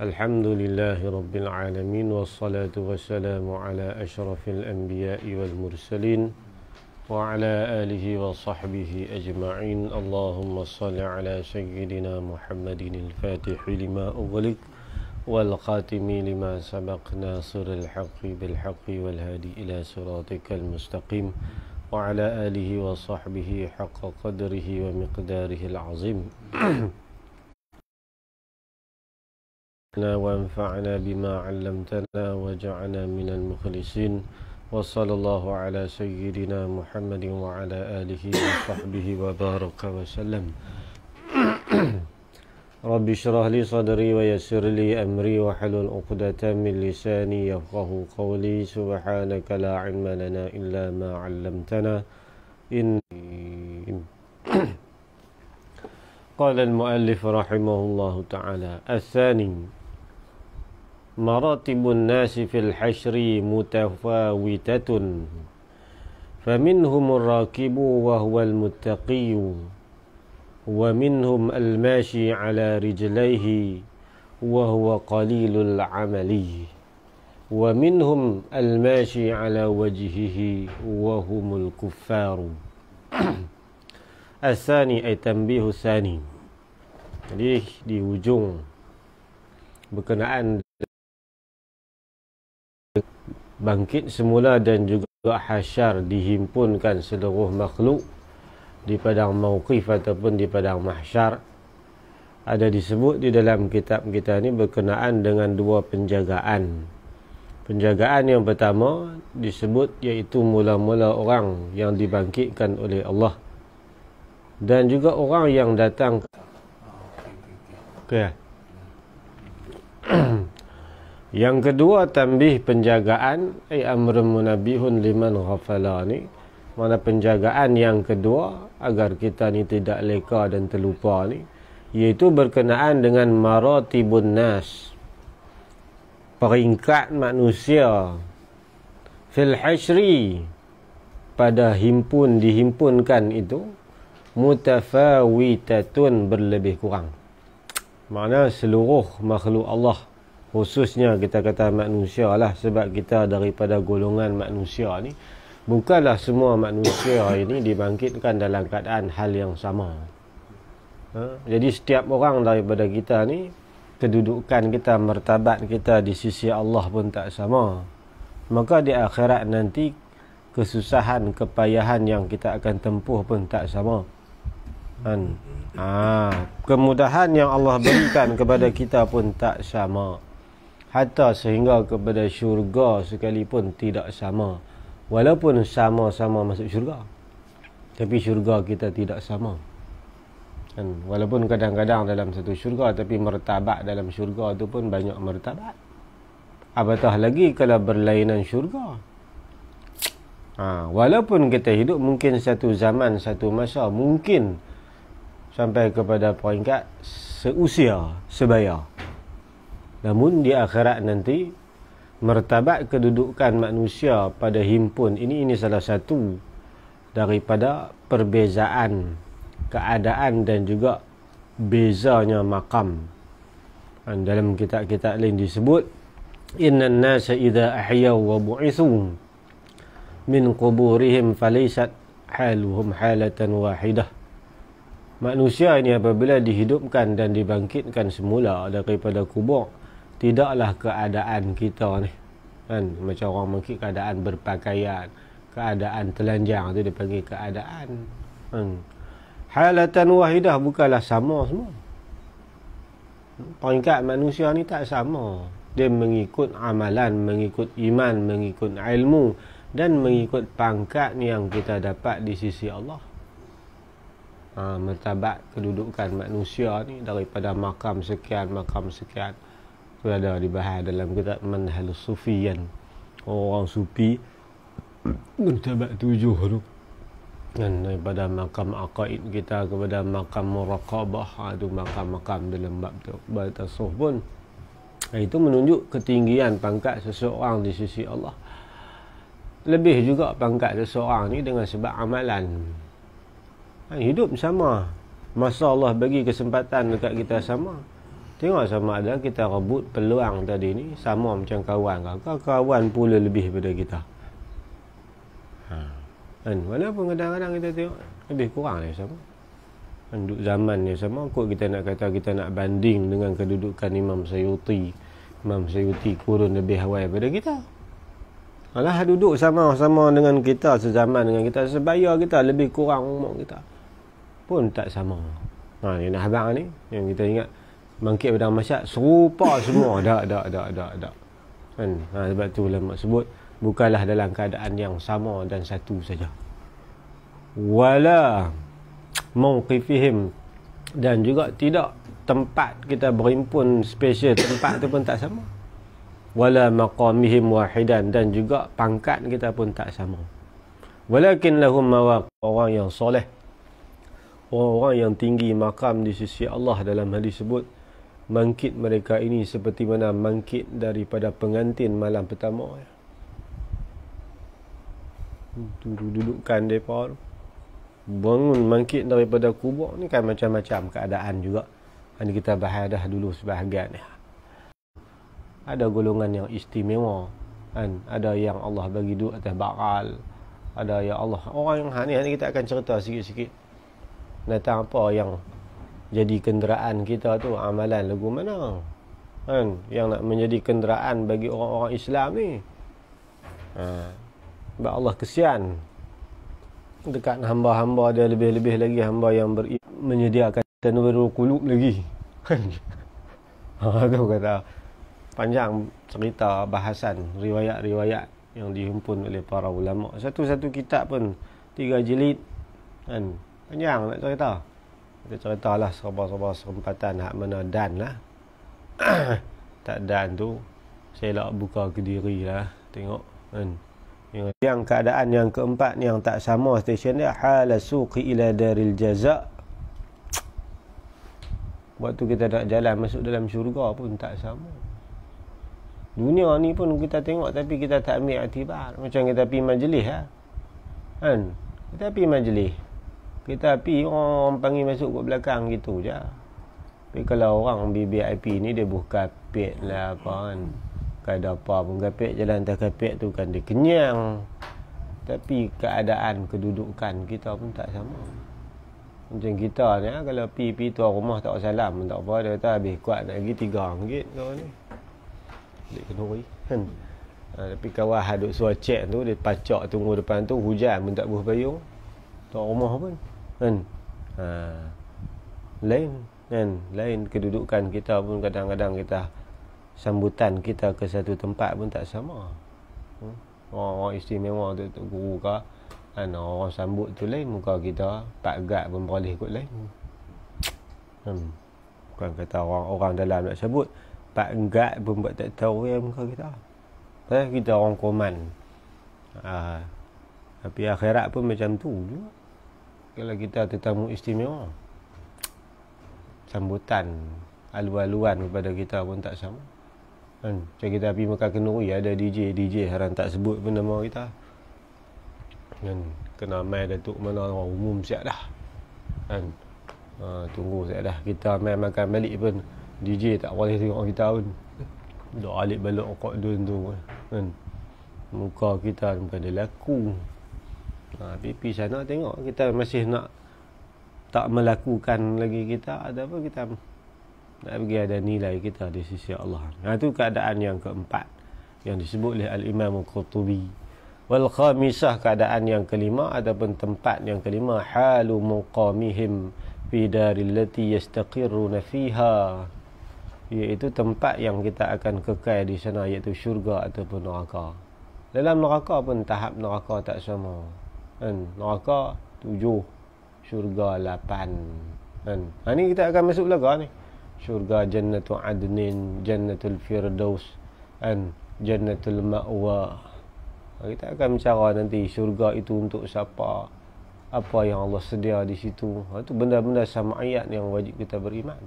الحمد لله رب العالمين والصلاة والسلام على أشرف الأنبياء والمرسلين وعلى آله وصحبه أجمعين اللهم صل على سيدنا محمد الفاتح لما أغلق والخاتم لما سبق ناصر الحق بالحق والهادي إلى صراطك المستقيم وعلى آله وصحبه حق قدره ومقداره العظيم وانفعنا بما علمتنا وجعلنا من المخلصين وصلى الله على سيدنا محمد وعلى آله وصحبه وبارك وسلم رب اشرح لي صدري ويسر لي أمري وحلل عقدة من لساني يفقه قولي سبحانك لا علم لنا إلا ما علمتنا إني قال المؤلف رحمه الله تعالى الثاني مراتب الناس في الحشر متفاوتة فمنهم الراكب وهو المتقي ومنهم الماشي على رجليه وهو قليل العمل ومنهم الماشي على وجهه وهم الكفار الثاني أي تنبيه الثاني ليه دي وجوه berkenaan bangkit semula dan juga hasyar dihimpunkan seluruh makhluk di padang mauqif ataupun di padang mahsyar ada disebut di dalam kitab kita ini berkenaan dengan dua penjagaan penjagaan yang pertama disebut iaitu mula-mula orang yang dibangkitkan oleh Allah dan juga orang yang datang ke okay. Yang kedua tambih penjagaan ai amrun munabihun liman ghafala ni. Mana penjagaan yang kedua agar kita ni tidak leka dan terlupa ni iaitu berkenaan dengan maratibun nas. Peringkat manusia fil hasri pada himpun dihimpunkan itu mutafawitatun berlebih kurang. Mana seluruh makhluk Allah khususnya kita kata manusia lah sebab kita daripada golongan manusia ni bukanlah semua manusia ini dibangkitkan dalam keadaan hal yang sama ha? jadi setiap orang daripada kita ni kedudukan kita, mertabat kita di sisi Allah pun tak sama maka di akhirat nanti kesusahan, kepayahan yang kita akan tempuh pun tak sama kan? ha. kemudahan yang Allah berikan kepada kita pun tak sama hatta sehingga kepada syurga sekalipun tidak sama walaupun sama-sama masuk syurga tapi syurga kita tidak sama kan walaupun kadang-kadang dalam satu syurga tapi mertabat dalam syurga tu pun banyak mertabat apatah lagi kalau berlainan syurga ha walaupun kita hidup mungkin satu zaman satu masa mungkin sampai kepada peringkat seusia sebaya namun di akhirat nanti martabat kedudukan manusia pada himpun ini ini salah satu daripada perbezaan keadaan dan juga bezanya makam dan dalam kitab-kitab lain disebut innan nasa idza ahyaw wa bu'ithu min Kuburihim falaysat haluhum halatan wahidah manusia ini apabila dihidupkan dan dibangkitkan semula daripada kubur tidaklah keadaan kita ni kan macam orang mungkin keadaan berpakaian keadaan telanjang tu dipanggil keadaan kan halatan wahidah bukanlah sama semua peringkat manusia ni tak sama dia mengikut amalan mengikut iman mengikut ilmu dan mengikut pangkat yang kita dapat di sisi Allah ha, mertabat kedudukan manusia ni daripada makam sekian makam sekian berada di bahan dalam kitab Manhal Sufian orang sufi mentabak tujuh tu dan daripada makam akaid kita kepada makam muraqabah itu ha, makam-makam dalam bab tu bab pun ha, itu menunjuk ketinggian pangkat seseorang di sisi Allah lebih juga pangkat seseorang ni dengan sebab amalan ha, hidup sama masa Allah bagi kesempatan dekat kita sama Tengok sama ada kita rebut peluang tadi ni sama macam kawan kau. kawan pula lebih daripada kita. Ha. Kan, walaupun kadang-kadang kita tengok lebih kurang dia sama. Kan, duduk zaman dia sama. Kok kita nak kata kita nak banding dengan kedudukan Imam Sayuti. Imam Sayuti kurun lebih awal daripada kita. Alah duduk sama-sama dengan kita sezaman dengan kita sebaya kita lebih kurang umur kita. Pun tak sama. Ha ni nak habaq ni yang kita ingat bangkit pada masyarakat serupa semua dak dak dak dak dak kan ha, sebab tu ulama sebut bukanlah dalam keadaan yang sama dan satu saja wala mauqifihim dan juga tidak tempat kita berhimpun special tempat tu pun tak sama wala maqamihim wahidan dan juga pangkat kita pun tak sama walakin lahum mawaq orang yang soleh orang-orang yang tinggi makam di sisi Allah dalam hadis sebut mangkit mereka ini seperti mana mangkit daripada pengantin malam pertama ya. hmm, duduk-dudukkan mereka bangun mangkit daripada kubur ni kan macam-macam keadaan juga ini kita bahas dah dulu sebahagian ada golongan yang istimewa kan ada yang Allah bagi duduk atas bakal ada ya Allah orang yang ni kita akan cerita sikit-sikit datang apa yang jadi kenderaan kita tu amalan lagu mana kan yang nak menjadi kenderaan bagi orang-orang Islam ni ha sebab Allah kesian dekat hamba-hamba dia lebih-lebih lagi hamba yang ber- menyediakan tanwirul qulub lagi kan ha tu kata panjang cerita bahasan riwayat-riwayat yang dihimpun oleh para ulama satu-satu kitab pun tiga jilid kan panjang nak cerita dia cerita lah serba-serba serempatan hak mana dan lah. tak dan tu. Saya nak buka ke diri lah. Tengok. Kan. Yang, yang keadaan yang keempat ni yang tak sama stesen dia. Hala suqi ila daril jazak. Buat tu kita nak jalan masuk dalam syurga pun tak sama. Dunia ni pun kita tengok tapi kita tak ambil atibar. Macam kita pergi majlis lah. Ha? Kan? Kita pergi majlis. Kita pi orang, orang panggil masuk ke belakang gitu je tapi kalau orang BBIP ni dia buka pit lah apa kan kada apa pun kapit jalan tak kapit tu kan dia kenyang tapi keadaan kedudukan kita pun tak sama macam kita ni ah, kalau pi pi tu rumah tak salam tak apa dia kata habis kuat nak pergi tiga ringgit kau ni dia kena ri kan ha, tapi kawah haduk suacek tu dia pacak tunggu depan tu hujan pun tak buah payung tak rumah pun kan ha. lain kan lain kedudukan kita pun kadang-kadang kita sambutan kita ke satu tempat pun tak sama hmm? Ha? orang, orang istimewa tu, tu guru ke kan orang sambut tu lain muka kita tak gad pun beralih kot lain hmm. bukan kata orang orang dalam nak sebut tak gad pun buat tak tahu yang muka kita kita orang koman ha. tapi akhirat pun macam tu juga kalau kita tetamu istimewa sambutan alu-aluan kepada kita pun tak sama kan macam kita pergi makan kenuri ada DJ DJ haram tak sebut pun nama kita kan kena main datuk mana orang umum siap dah kan ha, tunggu siap dah kita main makan balik pun DJ tak boleh tengok kita pun dok alik balik okok dun tu kan muka kita bukan dia laku ha, pipi sana tengok kita masih nak tak melakukan lagi kita ada apa kita nak bagi ada nilai kita di sisi Allah nah ha, itu keadaan yang keempat yang disebut oleh al-imam qutubi wal khamisah keadaan yang kelima ataupun tempat yang kelima halu muqamihim fi daril lati yastaqirruna fiha iaitu tempat yang kita akan kekal di sana iaitu syurga ataupun neraka dalam neraka pun tahap neraka tak sama kan neraka 7 syurga 8 kan ha ni kita akan masuk neraka ni syurga jannatu adnin jannatul firdaus kan jannatul ma'wa ha, kita akan bicara nanti syurga itu untuk siapa apa yang Allah sedia di situ ha, itu benda-benda sama ayat yang wajib kita beriman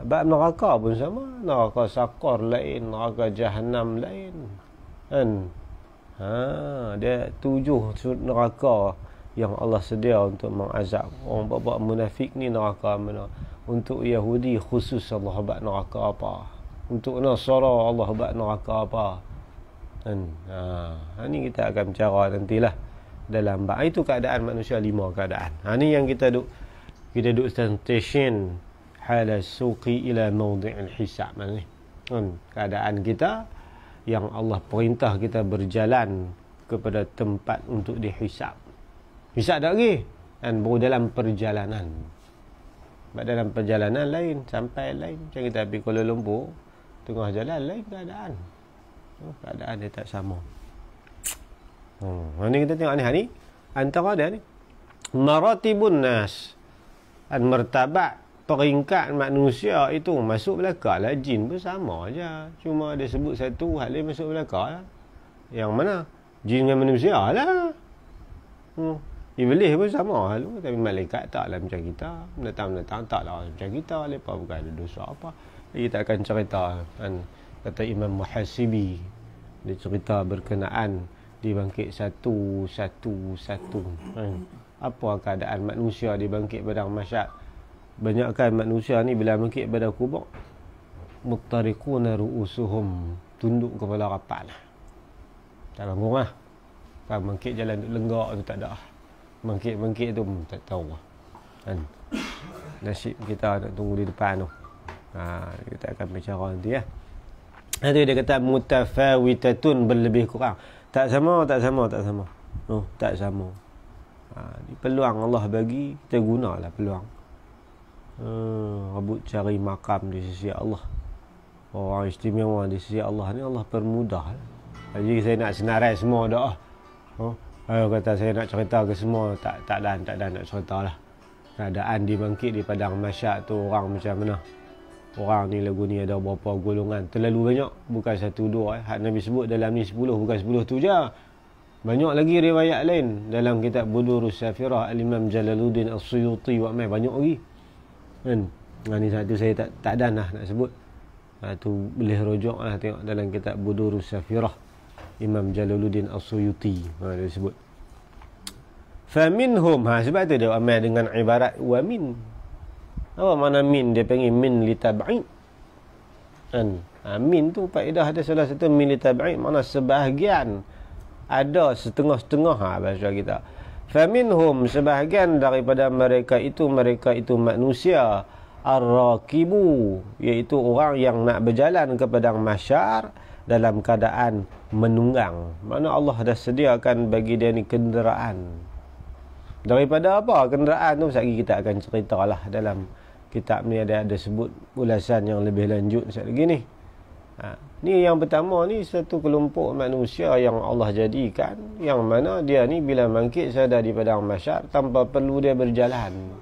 bab neraka pun sama neraka sakar lain neraka jahanam lain kan Ha, dia tujuh neraka yang Allah sedia untuk mengazab orang buat munafik ni neraka mana untuk Yahudi khusus Allah buat neraka apa untuk Nasara Allah buat neraka apa dan ha, ini ha, kita akan bicara nantilah dalam bab ha, itu keadaan manusia lima keadaan ha, ini yang kita duk kita duk station hala suqi ila mawdi' al-hisab ha, ni kan? keadaan kita yang Allah perintah kita berjalan kepada tempat untuk dihisap. Hisap tak lagi? Dan baru dalam perjalanan. Sebab dalam perjalanan lain, sampai lain. Macam kita pergi Kuala Lumpur, tengah jalan lain keadaan. Oh, keadaan dia tak sama. Hmm. Ini kita tengok ni, ni. Antara dia ni. Maratibun nas. Dan mertabat peringkat manusia itu masuk belakang lah jin pun sama je cuma dia sebut satu hal lain masuk belakang lah yang mana jin dengan manusia lah hmm. Iblis pun sama lalu tapi malaikat taklah macam kita menatang-menatang taklah macam kita lepas bukan ada dosa apa lagi tak akan cerita kan kata Imam Muhasibi dia cerita berkenaan dibangkit satu satu satu kan? apa keadaan manusia dibangkit pada masyarakat banyakkan manusia ni bila mengkik pada kubur mutarikuna ru'usuhum tunduk kepala rapat lah tak bangun lah kan mengkik jalan duduk lenggak tu tak ada lah mengkik-mengkik tu hmm, tak tahu lah kan nasib kita nak tunggu di depan tu ha, kita akan bercakap nanti ya nanti dia kata mutafawitatun berlebih kurang tak sama tak sama tak sama oh, tak sama ha, peluang Allah bagi kita gunalah peluang uh, ah, rebut cari makam di sisi Allah orang istimewa di sisi Allah ni Allah permudah jadi saya nak senarai semua doa huh? Ayuh oh, kata saya nak cerita ke semua tak tak dan tak dan nak cerita lah keadaan dibangkit di padang masyak tu orang macam mana orang ni lagu ni ada beberapa golongan terlalu banyak bukan satu dua eh. Hak Nabi sebut dalam ni sepuluh bukan sepuluh tu je banyak lagi riwayat lain dalam kitab budur Safirah Al-Imam Jalaluddin Al-Suyuti wa banyak lagi kan ha, ni satu saya tak tak dan lah nak sebut ha, tu boleh rojok lah tengok dalam kitab Buduru Syafirah Imam Jalaluddin Asuyuti ha, ah, dia sebut Faminhum ha, sebab tu dia amal dengan ibarat wa min apa mana min dia panggil min li tab'i kan ha, min tu faedah ada salah satu min li tab'i makna sebahagian ada setengah-setengah ha, bahasa kita faminhum sebahagian daripada mereka itu mereka itu manusia ar-raqibu iaitu orang yang nak berjalan ke padang masyar dalam keadaan menunggang mana Allah dah sediakan bagi dia ni kenderaan daripada apa kenderaan tu sekejap kita akan lah dalam kitab ni ada ada sebut ulasan yang lebih lanjut sekejap lagi ni Ha. Ni yang pertama ni satu kelompok manusia yang Allah jadikan yang mana dia ni bila saya sudah di padang mahsyar tanpa perlu dia berjalan.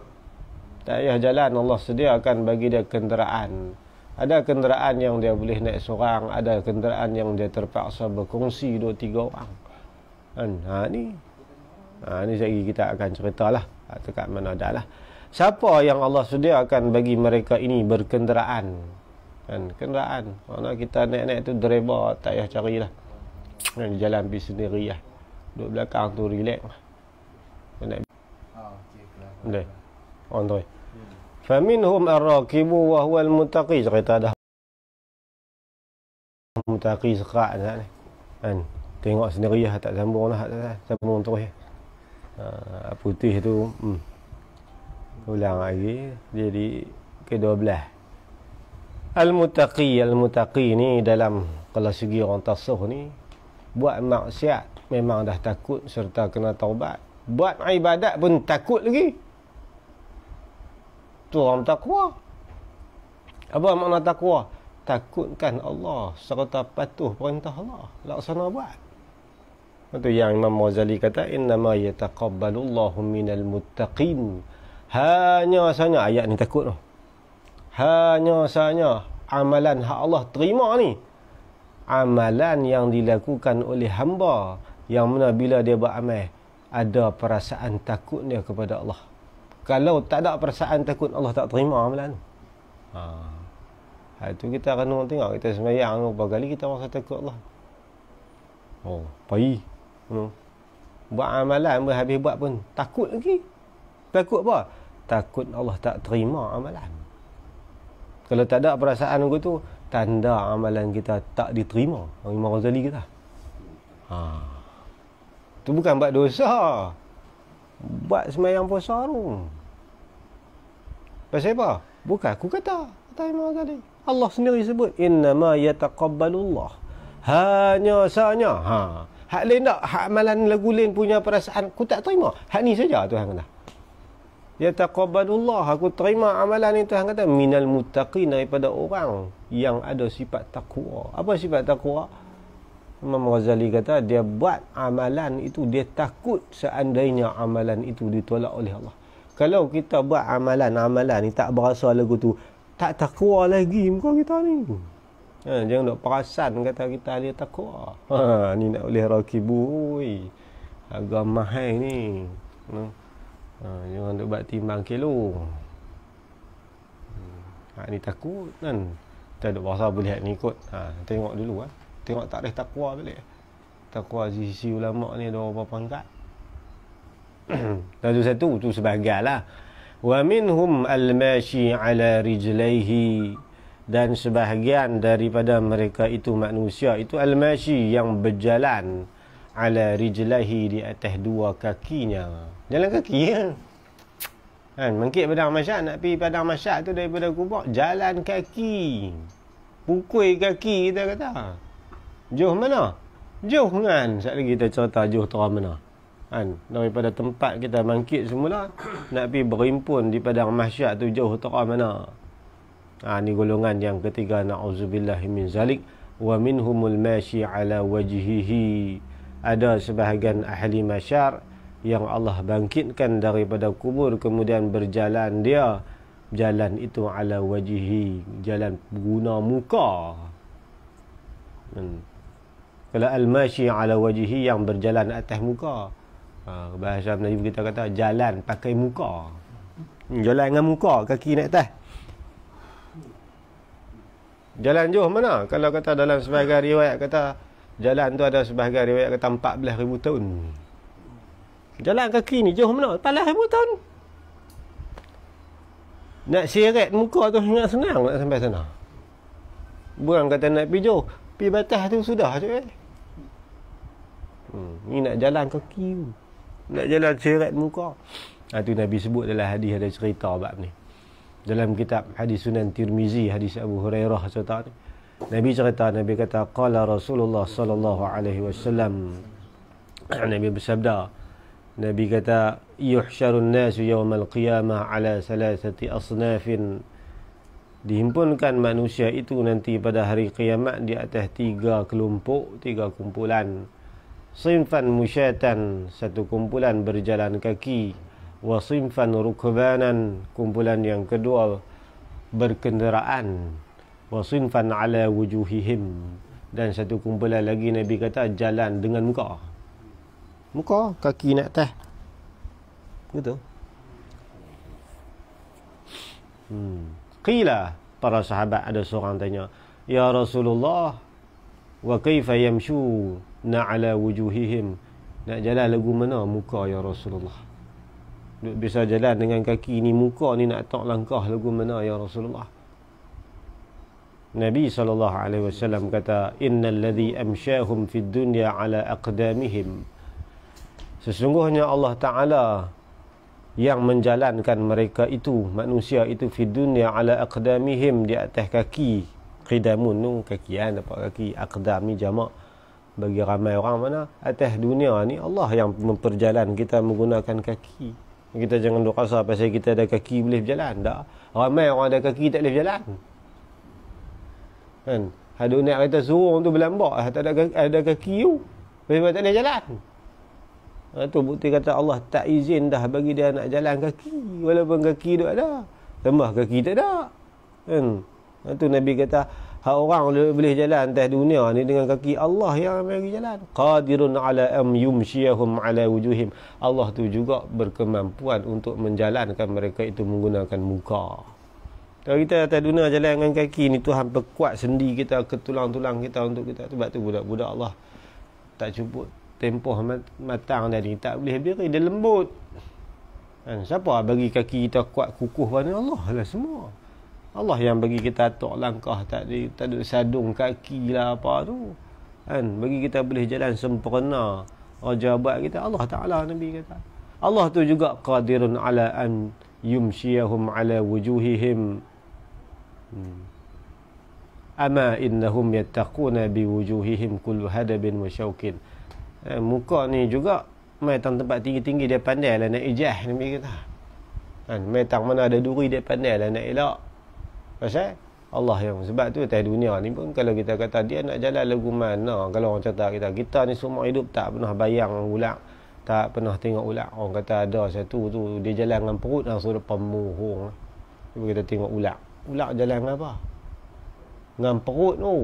Tak payah jalan Allah sediakan bagi dia kenderaan. Ada kenderaan yang dia boleh naik seorang, ada kenderaan yang dia terpaksa berkongsi dua tiga orang. Kan? Ha ni. Ha ni sekali kita akan ceritalah ha, dekat mana dah lah. Siapa yang Allah sediakan bagi mereka ini berkenderaan? kan kenderaan kalau kita naik-naik tu driver tak payah carilah kan jalan pergi sendiri lah duduk belakang tu relax lah kan, ah, okey. boleh on the eh. way faminhum ar-raqibu wa huwa al-muntaqi cerita dah muntaqi sekat ni eh. kan tengok sendiri lah tak sambung lah tak sambung terus eh. ah, putih tu hmm. ulang lagi jadi ke-12 Al-Mutaqi Al-Mutaqi ni dalam Kalau segi orang tasuh ni Buat maksiat memang dah takut Serta kena taubat Buat ibadat pun takut lagi Tu orang takwa Apa makna takwa? Takutkan Allah Serta patuh perintah Allah Laksana buat itu yang Imam Muzali kata innama yataqabbalullahu minal mutaqin hanya sahaja ayat ni takut tu no? hanya sahaja amalan hak Allah terima ni amalan yang dilakukan oleh hamba yang mana bila dia beramal ada perasaan takut dia kepada Allah kalau tak ada perasaan takut Allah tak terima amalan ha. ha itu kita akan tengok kita semayang berapa kali kita rasa takut Allah oh pai hmm. buat amalan habis buat pun takut lagi takut apa takut Allah tak terima amalan kalau tak ada perasaan aku tu, tanda amalan kita tak diterima. Imam Ghazali kata. Ha. Tu bukan buat dosa. Buat semayang puasa tu. Pasal apa? Bukan aku kata. Kata Imam Ghazali. Allah sendiri sebut. Inna ma yataqabbalullah. Hanya sahnya. Ha. Hak lain tak? Hak amalan lagu lain punya perasaan. Aku tak terima. Hak ni saja Tuhan kata. Ya taqabbalullah aku terima amalan ni Tuhan kata minal muttaqin daripada orang yang ada sifat takwa. Apa sifat takwa? Imam Ghazali kata dia buat amalan itu dia takut seandainya amalan itu ditolak oleh Allah. Kalau kita buat amalan-amalan ni tak berasa lagu tu tak takwa lagi muka kita ni. Ha, jangan nak perasan kata kita dia takwa. Ha ni nak boleh rakibui. Agama hai ni. Ha ha, jangan duk buat timbang kilo hmm. ha, ni takut kan kita duk bahasa boleh ni ikut ha, tengok dulu ha. tengok tak ada takwa balik takwa sisi ulama ni ada orang berapa angkat lalu satu tu sebagainya lah wa minhum al-mashi ala rijlaihi dan sebahagian daripada mereka itu manusia itu al-mashi yang berjalan ala rijlahi di atas dua kakinya Jalan kaki ya. Kan, mengkit padang masyak nak pergi padang masyak tu daripada kubak jalan kaki. Pukul kaki kita kata. Jauh mana? Jauh kan. Sat lagi kita cerita jauh tu mana. Kan, daripada tempat kita bangkit semula nak pergi berimpun di pada masyak tu jauh tu mana. Ha, ni golongan yang ketiga na'udzubillah min zalik wa minhumul mashi ala wajhihi ada sebahagian ahli masyarakat yang Allah bangkitkan daripada kubur kemudian berjalan dia jalan itu ala wajihi jalan guna muka hmm. kalau al-mashi ala wajihi yang berjalan atas muka ha, bahasa Nabi kita kata jalan pakai muka jalan dengan muka kaki naik atas jalan jauh mana kalau kata dalam sebahagian riwayat kata jalan tu ada sebahagian riwayat kata 14,000 tahun Jalan kaki ni jauh mana? Talas Hamilton. Nak seret muka tu sangat senang nak sampai sana. Bukan kata nak pergi jauh. Pergi batas tu sudah je. Eh? Hmm, ni nak jalan kaki tu. Nak jalan seret muka. Ha, tu Nabi sebut dalam hadis ada cerita bab ni. Dalam kitab hadis Sunan Tirmizi, hadis Abu Hurairah cerita ni. Nabi cerita Nabi kata qala Rasulullah sallallahu alaihi wasallam Nabi bersabda Nabi kata yuhsyarun nasu yawmal qiyamah ala salasati asnafin dihimpunkan manusia itu nanti pada hari kiamat di atas tiga kelompok, tiga kumpulan simfan musyatan satu kumpulan berjalan kaki wa simfan rukbanan kumpulan yang kedua berkenderaan wa simfan ala wujuhihim dan satu kumpulan lagi Nabi kata jalan dengan muka Muka kaki naik, teh. Gitu. Hmm. Qila para sahabat ada seorang tanya, "Ya Rasulullah, wa kaifa yamshu na'ala wujuhihim?" Nak jalan lagu mana muka ya Rasulullah? Duk bisa jalan dengan kaki ni muka ni nak tak langkah lagu mana ya Rasulullah? Nabi sallallahu alaihi wasallam kata, "Innal ladzi amshahum fid dunya ala aqdamihim." sesungguhnya Allah Ta'ala yang menjalankan mereka itu manusia itu di dunia ala aqdamihim di atas kaki qidamun tu kaki kan dapat kaki aqdam ni jamak bagi ramai orang mana atas dunia ni Allah yang memperjalan kita menggunakan kaki kita jangan duk rasa pasal kita ada kaki boleh berjalan tak ramai orang ada kaki tak boleh berjalan kan hadu naik kereta suruh tu berlambak eh, tak ada kaki, ada kaki tu sebab tak boleh jalan itu ha, bukti kata Allah tak izin dah bagi dia nak jalan kaki. Walaupun kaki tu ada. Lemah kaki tak ada. Kan? Itu ha, Nabi kata, Hak orang boleh jalan atas dunia ni dengan kaki Allah yang bagi jalan. Qadirun ala am yumshiyahum ala wujuhim. Allah tu juga berkemampuan untuk menjalankan mereka itu menggunakan muka. Kalau kita atas dunia jalan dengan kaki ni Tuhan perkuat sendi kita ke tulang-tulang kita untuk kita. Sebab tu budak-budak Allah tak cukup tempoh matang tadi tak boleh beri dia lembut kan siapa bagi kaki kita kuat kukuh pada Allah lah semua Allah yang bagi kita tok langkah tak ada, tak ada sadung kaki lah apa tu kan bagi kita boleh jalan sempurna rajabat kita Allah Ta'ala Nabi kata Allah tu juga qadirun ala an yumshiyahum ala wujuhihim hmm. ama innahum yattaquna biwujuhihim kullu hadabin wa syaukin Eh, muka ni juga mai tang tempat tinggi-tinggi dia pandai lah nak ijah ni mi kata. Kan mai tang mana ada duri dia pandai lah nak elak. Pasal Allah yang sebab tu atas dunia ni pun kalau kita kata dia nak jalan lagu mana kalau orang cerita kita kita ni semua hidup tak pernah bayang ulang tak pernah tengok ulang orang kata ada satu tu dia jalan dengan perut langsung depan muhung cuba kita tengok ulang ulang jalan apa dengan perut tu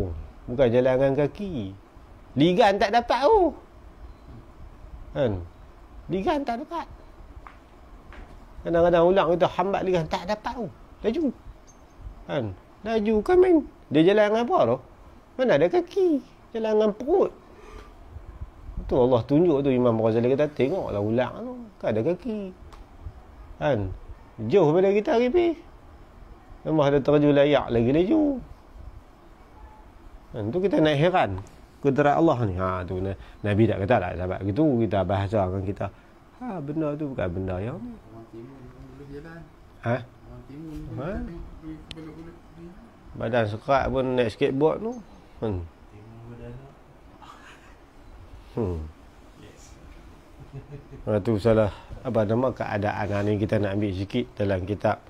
bukan jalan dengan kaki ligan tak dapat tu Kan? Ligan tak dapat. Kadang-kadang ulang kita hambat ligan tak dapat tu. Laju. Kan? Laju kan main. Dia jalan dengan apa tu? Mana ada kaki? Jalan dengan perut. Tu Allah tunjuk tu Imam Ghazali kata tengoklah ulang tu. Kan ada kaki. Kan? Jauh pada kita hari ni. Memang ada terjun layak lagi laju. Kan? Tu kita naik heran kudrat Allah ni. Ha tu Nabi tak kata lah sahabat. Gitu kita bahasa dengan kita. Ha benda tu bukan benda yang ha? ni. Ha? ha? Badan sekat pun naik skateboard tu. Hmm. Hmm. Ha, tu salah apa nama keadaan ni kita nak ambil sikit dalam kitab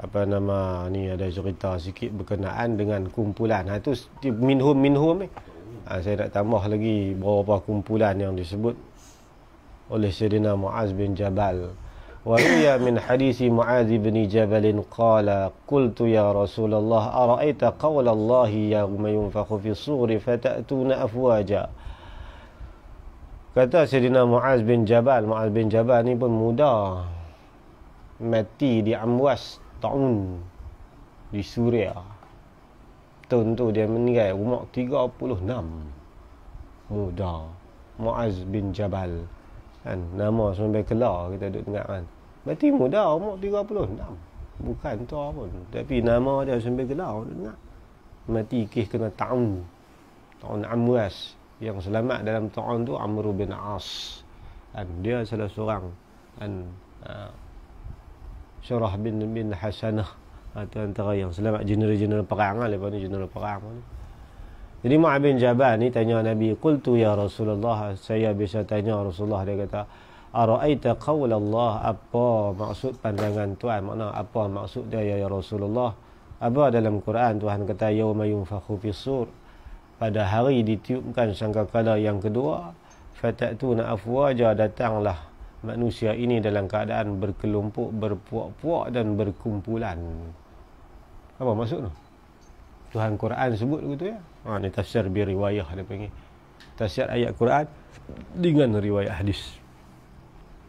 apa nama ni ada cerita sikit berkenaan dengan kumpulan. Ha itu minhum minhum ni. Eh ha, saya nak tambah lagi beberapa kumpulan yang disebut oleh Sayyidina Muaz bin Jabal wa riya min hadisi Muaz bin Jabal qala qultu ya Rasulullah araita qawla Allah yawma yunfakhu fi suri fatatuna afwaja kata Sayyidina Muaz bin Jabal Muaz bin Jabal ni pun muda mati di Amwas Ta'un di Suriah tahun tu dia meninggal umur 36 muda Muaz bin Jabal kan nama sampai kelar kita duduk dengar kan berarti muda umur 36 bukan tua pun tapi nama dia sampai kelar duduk dengar mati kisah kena ta'un ta'un Amwas yang selamat dalam ta'un tu Amr bin As kan dia salah seorang kan uh, Syurah bin bin Hasanah itu ah, antara yang selamat jeneral-jeneral perang lah. Lepas ni jeneral perang ni. Jadi Mu'ab bin Jabal ni tanya Nabi Qultu ya Rasulullah Saya biasa tanya Rasulullah Dia kata Ara'aita qawla Allah Apa maksud pandangan Tuhan Makna apa maksud dia ya, ya Rasulullah Apa dalam Quran Tuhan kata Yawma yunfakhu fisur Pada hari ditiupkan sangkakala yang kedua Fatatu na'afwaja datanglah manusia ini dalam keadaan berkelompok, berpuak-puak dan berkumpulan. Apa maksud tu? Tuhan Quran sebut begitu ya. Ha ni tafsir bi riwayah dia panggil. Tafsir ayat Quran dengan riwayah hadis.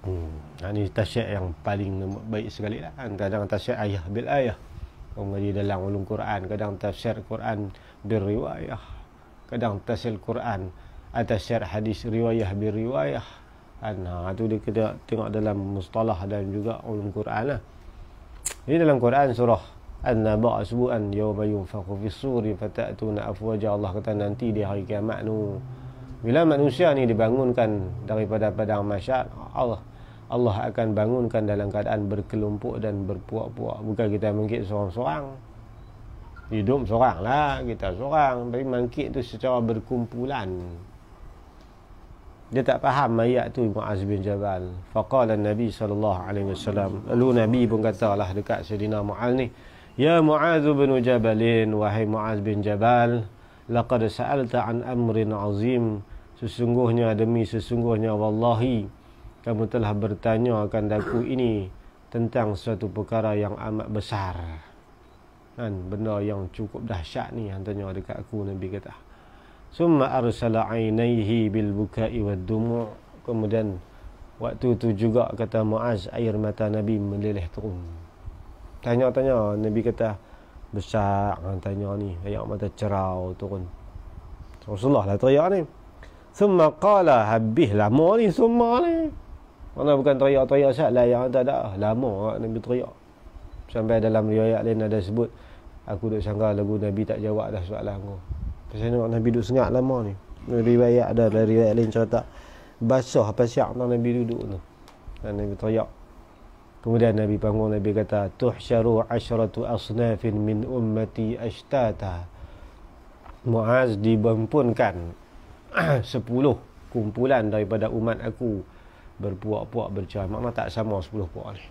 Hmm. Ha, ah, ini tasyik yang paling baik sekali lah. Kan, kadang kadang tasyik ayah bil ayah. Kau mengaji dalam ulum Quran. Kadang tafsir Quran bil riwayah. Kadang tafsir Quran. Tafsir hadis riwayah bil riwayah. Kan, ha, itu dia kita tengok dalam mustalah dan juga ulum Quran lah. Ini dalam Quran surah anna ba'asbu'an yawma yunfaqu fi suri fata'tuna afwaja Allah kata nanti di hari kiamat tu bila manusia ni dibangunkan daripada padang masyad, Allah Allah akan bangunkan dalam keadaan berkelompok dan berpuak-puak bukan kita mengkit seorang-seorang hidup seorang lah kita seorang tapi mangkit tu secara berkumpulan dia tak faham ayat tu Mu'az bin Jabal faqala Nabi SAW lalu Nabi pun katalah dekat Sayyidina Mu'al ni Ya Muaz bin Jabalin wahai Muaz bin Jabal laqad sa'alta an amrin azim sesungguhnya demi sesungguhnya wallahi kamu telah bertanya akan daku ini tentang suatu perkara yang amat besar kan benda yang cukup dahsyat ni yang tanya dekat aku Nabi kata summa arsala ainaihi bil buka'i wad dumu' kemudian waktu tu juga kata Muaz air mata Nabi meleleh turun tanya-tanya Nabi kata besar tanya ni ayat mata cerau turun kan. Rasulullah lah teriak ni summa qala habih lama ni summa ni mana bukan teriak-teriak sat lah yang tak ada lama lah Nabi teriak sampai dalam riwayat lain ada sebut aku duk sangka lagu Nabi tak jawab dah soalan aku pasal ni Nabi duk sengat lama ni riwayat ada dari riwayat lain cerita basah pasal Nabi duduk tu Nabi teriak Kemudian Nabi bangun Nabi kata tuhsyaru asyratu asnafin min ummati ashtata. Muaz dibempunkan sepuluh kumpulan daripada umat aku berpuak-puak berceramah. Mak tak sama sepuluh puak ni.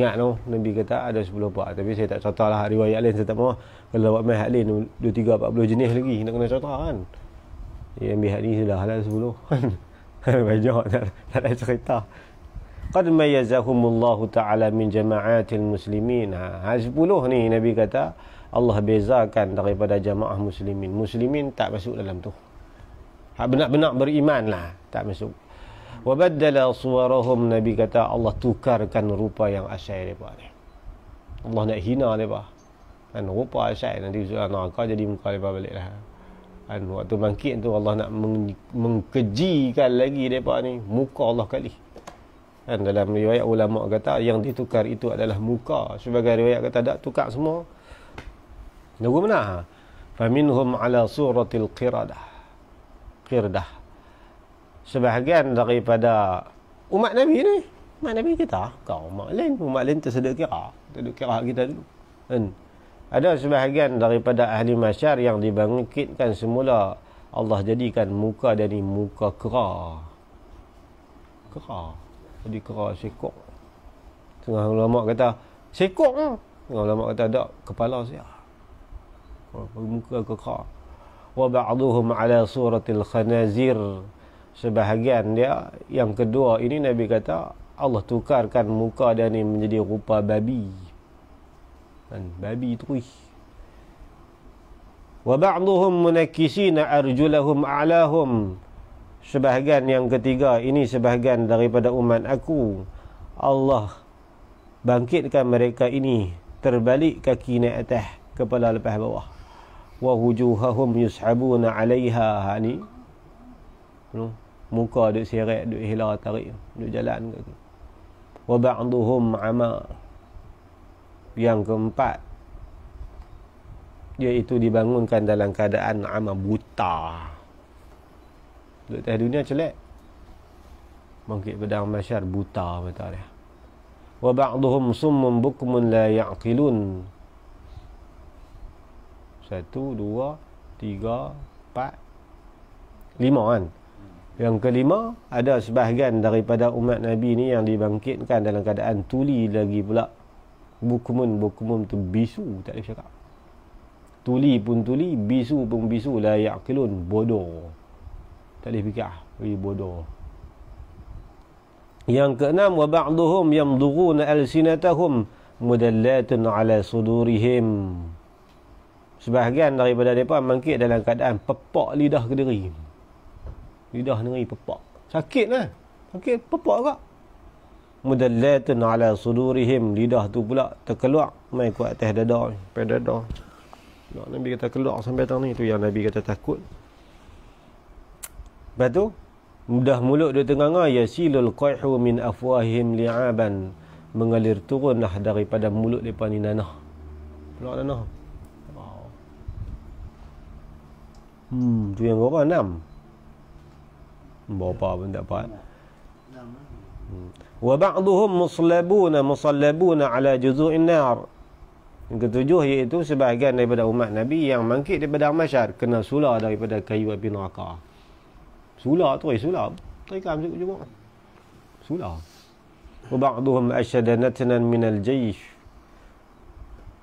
Ingat tu Nabi kata ada sepuluh puak tapi saya tak catatlah riwayat lain saya tak mahu kalau buat mai hak lain 2 3 40 jenis lagi nak kena catat kan. Yang ambil hak ni sudah halal 10 Banyak tak ada cerita qad mayazahumullahu ta'ala min jama'atil muslimin ha, 10 ni nabi kata Allah bezakan daripada jamaah muslimin muslimin tak masuk dalam tu ha benar-benar beriman lah tak masuk wa baddala suwarahum nabi kata Allah tukarkan rupa yang asyai mereka ni Allah nak hina mereka kan rupa asyai nanti suara neraka jadi muka mereka balik lah kan waktu bangkit tu Allah nak mengkejikan lagi mereka ni muka Allah kali kan dalam riwayat ulama kata yang ditukar itu adalah muka sebagai riwayat kata tak tukar semua nunggu mana faminhum ala suratil qiradah qirdah sebahagian daripada umat nabi ni umat nabi kita kau umat lain umat lain tersedak kira tersedak kira kita dulu kan ada sebahagian daripada ahli masyar yang dibangkitkan semula Allah jadikan muka dari muka kera kera jadi kerah sekok. Tengah ulama kata, sekok ke? Tengah ulama kata, tak, kepala saya. Kalau muka aku kerah. Wa ba'duhum ala suratil khanazir. Sebahagian dia, yang kedua ini Nabi kata, Allah tukarkan muka dia ni menjadi rupa babi. Dan babi terus. Wa ba'duhum munakisina arjulahum alahum sebahagian yang ketiga ini sebahagian daripada umat aku Allah bangkitkan mereka ini terbalik kaki naik atas kepala lepas bawah wa wujuhahum yus'abuna 'alayha ha, ni muka duk seret duk hila tarik duk jalan ke tu wa ba'dhum 'ama yang keempat iaitu dibangunkan dalam keadaan amat buta untuk atas dunia celak. Mungkin pedang masyar buta kata dia. Wa ba'duhum summun bukmun la ya'qilun. Satu, dua, tiga, empat, lima kan. Yang kelima, ada sebahagian daripada umat Nabi ni yang dibangkitkan dalam keadaan tuli lagi pula. Bukumun, bukumun tu bisu, tak boleh cakap. Tuli pun tuli, bisu pun bisu, layak kilun, bodoh tak boleh fikir ah wei bodoh yang keenam wa ba'dhum yamdughun alsinatahum mudallatun ala sudurihim sebahagian daripada depa mangkit dalam keadaan pepak lidah kediri lidah negeri pepak sakitlah sakit lah. pepak juga mudallatun ala sudurihim lidah tu pula terkeluar mai kuat atas dada pada dada Nabi kata keluar sampai tang ni tu yang Nabi kata takut Lepas tu mudah mulut dia tengah ngah yasilul qaihu min afwahim li'aban mengalir turunlah daripada mulut depa ni nanah. Pulak nanah. Wow. Hmm, tu yang orang enam. Bapa pun tak dapat. Hmm. Wa ba'dhum muslabun musallabun ala juzu'in nar. Yang ketujuh iaitu sebahagian daripada umat Nabi yang bangkit daripada mahsyar kena sulah daripada kayu api neraka. Sulah lah, tu, eh sulah. Lah. Terikam sikit cuma. Sulah. Wabakduhum asyadanatanan minal jayish.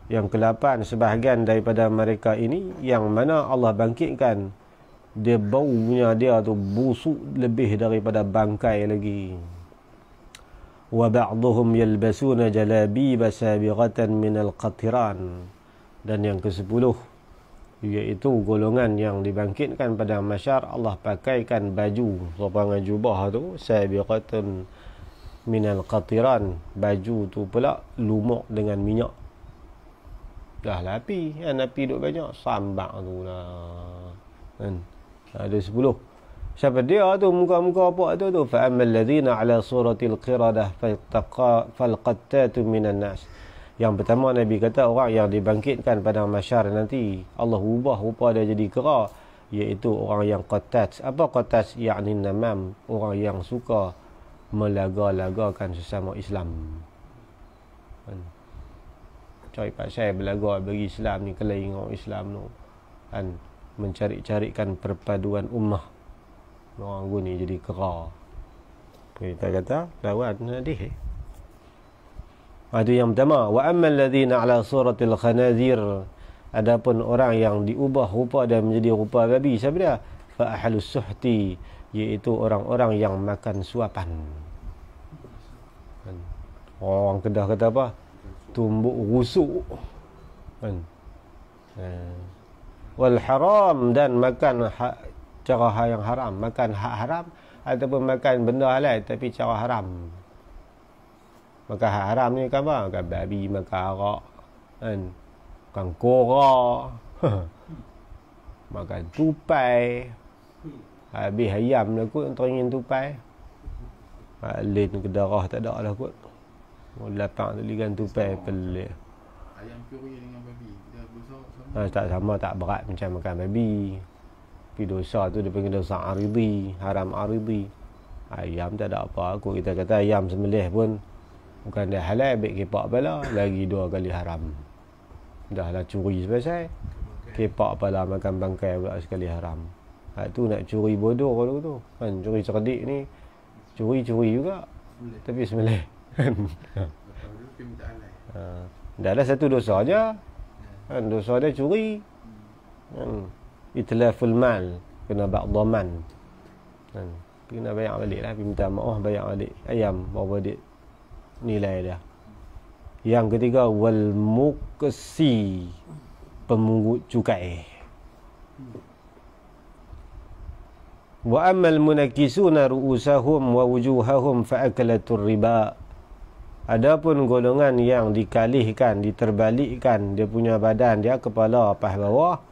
Yang ke-8, sebahagian daripada mereka ini, yang mana Allah bangkitkan, dia bau punya dia tu busuk lebih daripada bangkai lagi. Wabakduhum yalbasuna jalabi basabiratan minal qatiran. Dan yang ke-10, iaitu golongan yang dibangkitkan pada masyar Allah pakaikan baju sopangan jubah tu sabiqatun minal qatiran baju tu pula lumuk dengan minyak dah lah api kan api duk banyak sambak tu lah kan ada sepuluh siapa dia tu muka-muka apa tu tu fa ammal ladhina ala suratil qiradah fa taqa fal qattatu minan nas yang pertama Nabi kata orang yang dibangkitkan pada masyar nanti Allah ubah rupa dia jadi kera iaitu orang yang qatat. Apa qatat? Yakni namam, orang yang suka melaga-lagakan sesama Islam. Kan. Cari pasal belaga bagi Islam ni kalau ingat Islam tu. Kan mencari-carikan perpaduan ummah. Orang guni jadi kera. Kita kata lawan hadis. Itu yang pertama. Wa amma alladhina ala suratil khanazir. Adapun orang yang diubah rupa dan menjadi rupa babi. Siapa dia? Fa ahlus suhti. Iaitu orang-orang yang makan suapan. Kan? Orang kedah kata apa? Tumbuk rusuk. Kan? Eh. Wal haram dan makan hak cara yang haram. Makan hak haram ataupun makan benda halal tapi cara haram. Makan haram ni kan bang Makan babi, makan arak kan? Makan kora Makan tupai Habis ayam lah kot Teringin tupai Alin ah, ke darah tak ada lah kot Oh lapang tu ligan tupai pelik Ayam puri dengan babi Dia ha, ah, Tak sama tak berat macam makan babi Tapi dosa tu dia panggil dosa aridi Haram aridi Ayam tak ada apa aku kita kata ayam semelih pun Bukan dah halal ambil kepak pala Lagi dua kali haram Dah lah curi sebesar Kepak pala makan bangkai pula sekali haram Hak tu nak curi bodoh kalau tu Kan curi cerdik ni Curi-curi juga Sembilan. Tapi sembelih kan? ha. Dah lah satu dosa aja ya. Kan dosa dia curi Kan Itlaful mal Kena bak doman Kan Kena bayar balik lah Pergi minta maaf bayar balik Ayam Bawa balik nilai dia. Yang ketiga wal mukasi pemungut cukai. Wa amal munakisuna ru'usahum wa wujuhahum fa'akalatul riba. Adapun golongan yang dikalihkan, diterbalikkan dia punya badan dia kepala apa bawah,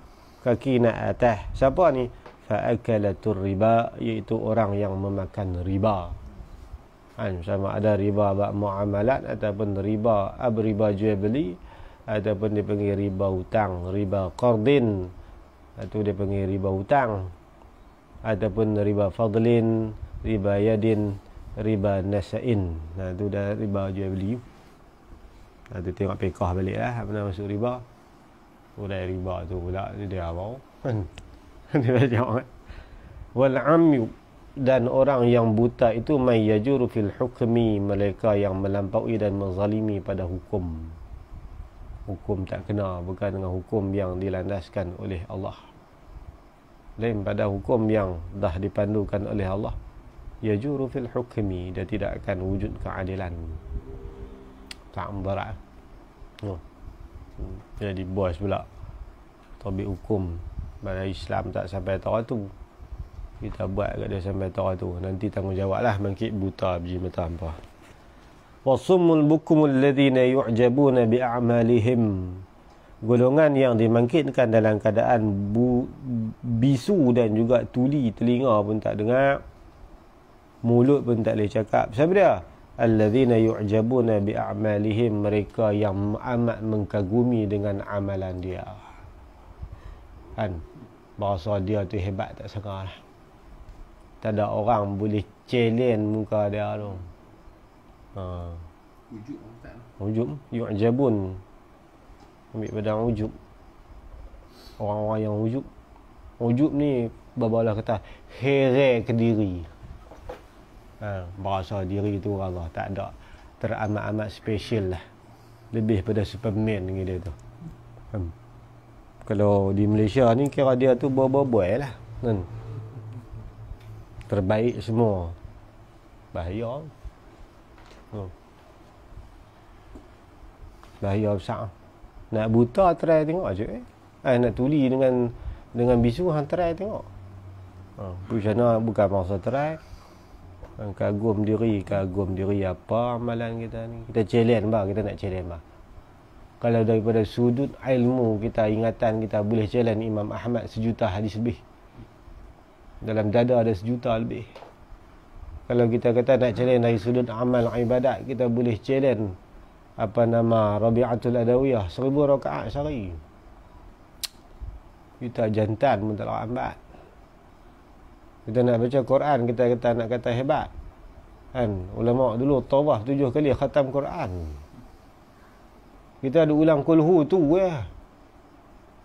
kaki nak atas. Siapa ni? Fa'akalatul riba iaitu orang yang memakan Riba kan, sama ada riba bab muamalat ataupun riba ab ah, riba jual beli ataupun dipanggil riba hutang riba qardin atau dipanggil riba hutang ataupun riba fadlin riba yadin riba nasain nah itu dah riba jual beli nanti tengok pekah balik lah apa nama masuk riba Udah oh, riba tu pula dia apa kan dia macam wal amyu dan orang yang buta itu may yajur fil hukmi mereka yang melampaui dan menzalimi pada hukum hukum tak kena bukan dengan hukum yang dilandaskan oleh Allah lain pada hukum yang dah dipandukan oleh Allah yajur fil hukmi dia tidak akan wujud keadilan tak berat jadi bos pula tobi hukum pada Islam tak sampai tahu tu kita buat kat dia sampai tahu tu nanti tanggungjawab lah bangkit buta biji mata hampa wasumul bukumul ladhina yu'jabuna bi'amalihim golongan yang dimangkitkan dalam keadaan bu, bisu dan juga tuli telinga pun tak dengar mulut pun tak boleh cakap siapa dia alladhina yu'jabuna bi'amalihim mereka yang amat mengkagumi dengan amalan dia kan bahasa dia tu hebat tak sangka lah tak ada orang boleh challenge muka dia tu ha ujub tak lah. ujub yu'jabun ambil pada ujub orang-orang yang ujub ujub ni babalah kata heret ke diri ha berasa diri tu Allah tak ada teramat-amat special lah lebih pada superman gitu. tu hmm. kalau di Malaysia ni kira dia tu berbuat-buat lah hmm terbaik semua bahaya hmm. bahaya besar nak buta try tengok je eh? eh nak tuli dengan dengan bisu hang try tengok hmm. Pusana buka masa try kagum diri kagum diri apa amalan kita ni kita challenge bah kita nak challenge bah kalau daripada sudut ilmu kita ingatan kita boleh challenge Imam Ahmad sejuta hadis lebih dalam dada ada sejuta lebih kalau kita kata nak challenge dari sudut amal ibadat kita boleh challenge apa nama Rabi'atul Adawiyah seribu rakaat sehari kita jantan pun tak lambat kita nak baca Quran kita kata nak kata hebat kan ulama dulu tawaf tujuh kali khatam Quran kita ada ulang kulhu tu ya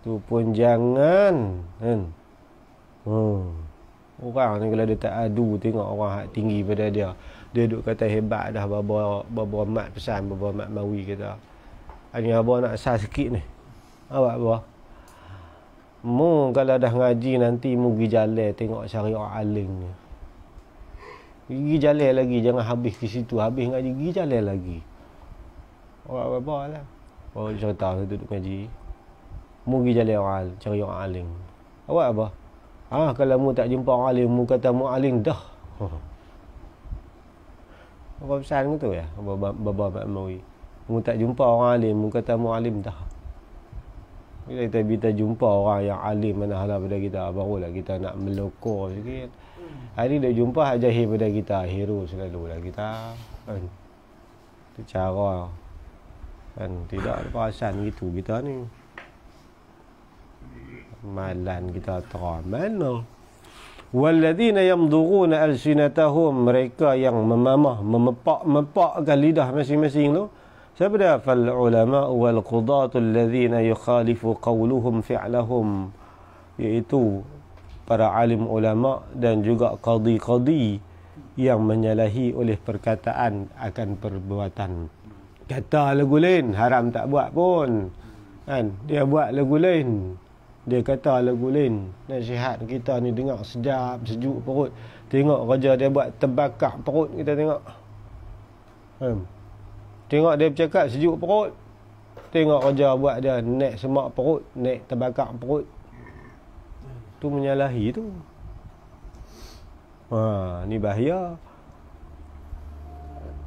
tu pun jangan kan hmm orang ni kalau dia tak adu tengok orang hak tinggi pada dia dia duk kata hebat dah baba baba mat pesan baba mat mawi kata ani abah nak sah sikit ni awak apa mu kalau dah ngaji nanti mu pergi jalan tengok syariat alim ni pergi jalan lagi jangan habis di situ habis ngaji pergi jalan lagi awak apa lah Oh, cerita tu duduk ngaji. Mugi jalan orang, cari orang aling. Awak abah. Ha, kalau mu tak jumpa alim, mu kata mu alim dah. Ha. Apa pesan tu ya? Bapa Pak Mawi. Mu tak jumpa orang alim, mu kata mu alim dah. Bila kita, kita jumpa orang yang alim mana halah pada kita, barulah kita nak melokor sikit. Hari dia jumpa jahil pada kita, hero selalu lah kita. Kan? Itu cara. Kan? Tidak ada perasan gitu kita ni malan kita terah mana walladzina na alsinatahum mereka yang memamah memepak-mepakkan lidah masing-masing tu siapa dia fal ulama wal qudatu alladzina yukhalifu qawluhum fi'lahum iaitu para alim ulama dan juga qadi-qadi yang menyalahi oleh perkataan akan perbuatan kata lagu lain haram tak buat pun kan dia buat lagu lain dia kata lagu lain Nasihat kita ni dengar sedap Sejuk perut Tengok raja dia buat terbakar perut kita tengok hmm. Tengok dia bercakap sejuk perut Tengok raja buat dia naik semak perut Naik terbakar perut Tu menyalahi tu Ha, ni bahaya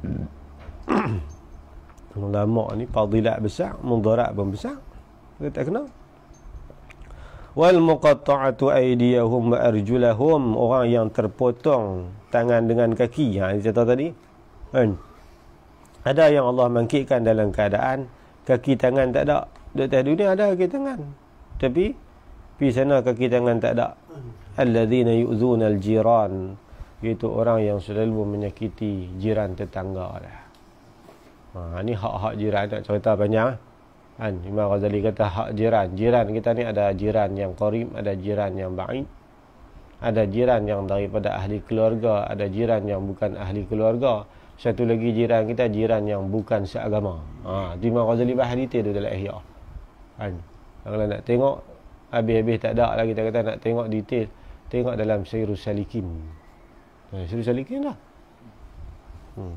Ulama ni fadilat besar Mudarat pun besar Kita tak kenal wal muqatta'atu aydiyahum wa arjulahum orang yang terpotong tangan dengan kaki ha ini cerita tadi kan ada yang Allah mangkitkan dalam keadaan kaki tangan tak ada di atas dunia ada kaki tangan tapi pi sana kaki tangan tak ada alladhina yu'dhuna aljiran itu orang yang selalu menyakiti jiran tetangga lah ha ni hak-hak jiran tak cerita banyak. ha? Kan? Imam Ghazali kata hak jiran. Jiran kita ni ada jiran yang korim, ada jiran yang baik. Ada jiran yang daripada ahli keluarga, ada jiran yang bukan ahli keluarga. Satu lagi jiran kita, jiran yang bukan seagama. Ha, Imam Ghazali bahaditi tu dalam ihya. Kan? Kalau nak tengok, habis-habis tak ada lagi kita kata nak tengok detail. Tengok dalam Syairul Salikin. Eh, Syairul Salikin lah. Hmm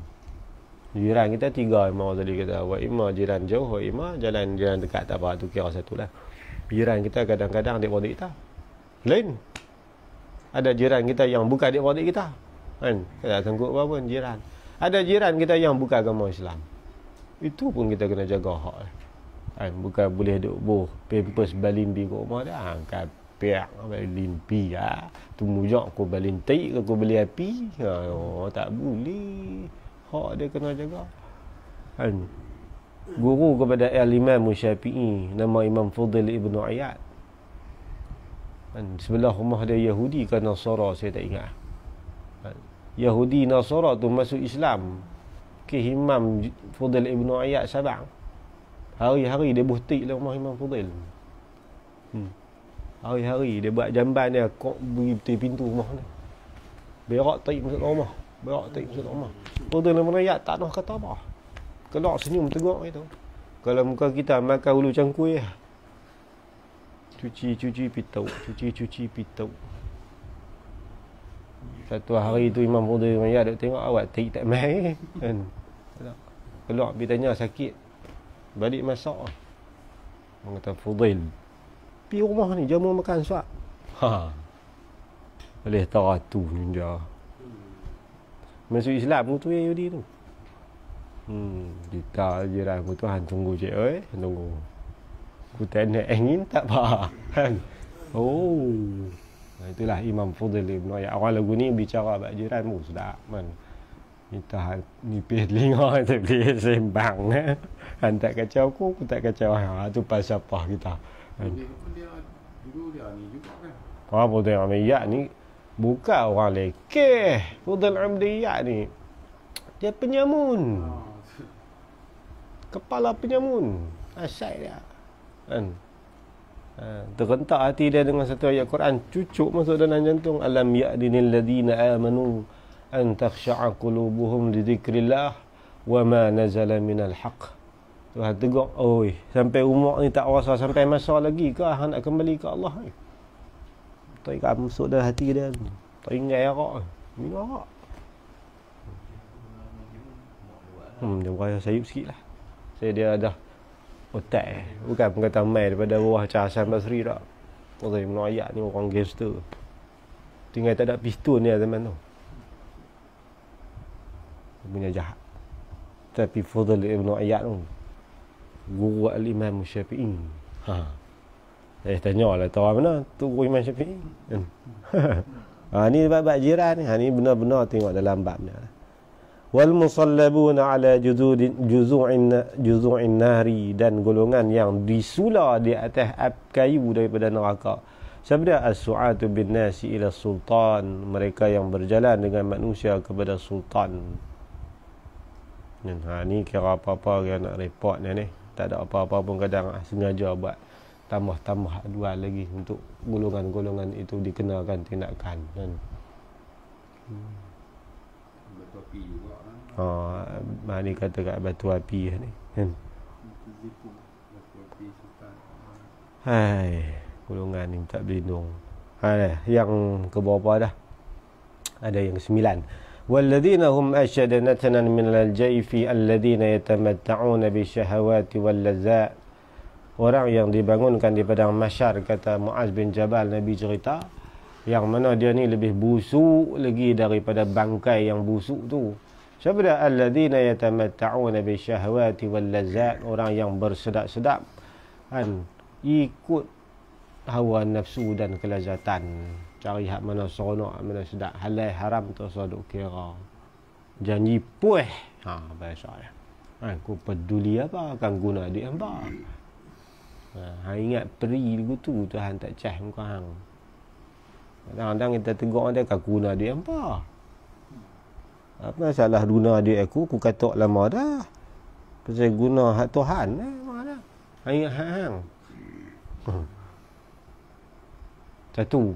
jiran kita tiga ima tadi kita buat ima jiran jauh ima jalan jiran dekat tak apa tu kira satu lah jiran kita kadang-kadang dek bodik kita lain ada jiran kita yang buka dek bodik kita kan kita sanggup apa pun jiran ada jiran kita yang buka agama Islam itu pun kita kena jaga hak kan bukan boleh duk boh pempes balimbi kat rumah dia ah, kan piak balimbi ya. Ah. tu mujak ko balintai ko beli api ha, oh, tak boleh hak dia kena jaga kan guru kepada al-imam nama imam fadil ibnu Ayat. kan sebelah rumah dia yahudi ke nasara saya tak ingat kan yahudi nasara tu masuk islam ke imam fadil ibn iyad sabang hari-hari dia buhtik dalam rumah imam fadil hmm hari-hari dia buat jamban dia kok beri pintu rumah ni berak tak masuk rumah Berak tak masuk rumah. Kalau dalam rakyat tak nak kata apa. Kelak senyum tengok itu. Kalau muka kita makan ulu cangkui lah. Ya. Cuci, cuci, pitau. Cuci, cuci, pitau. Satu hari tu Imam Fudul Mayat duk tengok awak tak tak main kan. Keluar pergi sakit. Balik masak ah. Orang kata Fudil. Pi rumah ni jamu makan suap. Ha. Boleh tahu tu ninja. Masuk Islam pun tu Yahudi tu. Hmm, kita je lah. Aku tu hantung ku cik. Eh, tunggu. ku. Ku tak angin tak apa. oh. itulah Imam Fudil Ibn Ayat. Orang lagu ni bicara abad jiran pun oh, sedap. Man. Kita nipis telinga kita boleh sembang. Eh. Han tak kacau aku, aku tak kacau. Ha, tu pasal apa kita. Dia, dia, dia, ni. dia, dia, dia, dia, dia, dia, dia, Buka orang lekeh. Fudul Umdiyat ni. Dia penyamun. Kepala penyamun. Asyik ah, dia. Kan? Ha, hati dia dengan satu ayat Quran. Cucuk masuk dalam jantung. Alam ya'dinil ladina amanu. An takhsha'a qulubuhum zikrillah. Wa ma nazala minal haq. Tuhan tegur. sampai umur ni tak rasa sampai masa lagi ke? Nak kembali ke Allah ni. Tak ingat masuk dalam hati dia. Tak ingat ya kok. Ni ya, kok. Hmm, dia buat sayup sikit lah. Saya dia dah otak eh. Bukan pengkata mai daripada bawah macam Hassan Basri tak. Orang yang ayat ni orang gangster. Tinggal tak ada pistol ni lah zaman tu. Punya jahat. Tapi Fadhil Ibn Ayyad tu. Guru Al-Imam Syafi'in. Haa. Eh tanya lah tu orang mana tu Imam Syafi'i. Kan? ha ni bab jiran ni. Ha ni benar-benar tengok dalam bab ni. Lah. Wal musallabuna ala juzudin juzu'in juzu'in nahri dan golongan yang disula di atas kayu daripada neraka. Sabda as-su'atu bin nasi ila sultan mereka yang berjalan dengan manusia kepada sultan. Hmm, ha ni kira apa-apa yang nak report ni ni. Tak ada apa-apa pun kadang sengaja buat tambah-tambah dua lagi untuk golongan-golongan itu dikenalkan tindakan kan. Hmm. Batu api oh, kan? ha, mana kata kat batu api ni kan. Ha. Hai, golongan ni tak berlindung. Ha, yang ke berapa dah? Ada yang sembilan. والذين هم أشد نتنا من الجيف الذين يتمتعون بالشهوات واللذات orang yang dibangunkan di padang masyar kata Muaz bin Jabal Nabi cerita yang mana dia ni lebih busuk lagi daripada bangkai yang busuk tu siapa dia alladhina yatamatta'una bi syahwati wal lazat orang yang bersedap-sedap kan ikut hawa nafsu dan kelazatan cari hak mana seronok hak mana sedap halal haram tu saduk kira janji puih ha bahasa ya aku kan? peduli apa akan guna dia hamba Hang ingat peri dulu tu Tuhan tak cah muka hang. Kadang-kadang kita tengok dia kau guna duit apa? Apa salah guna dia aku? Aku kata lama dah. Pasal guna hak Tuhan eh mana? Hang ingat hang. hang. Satu.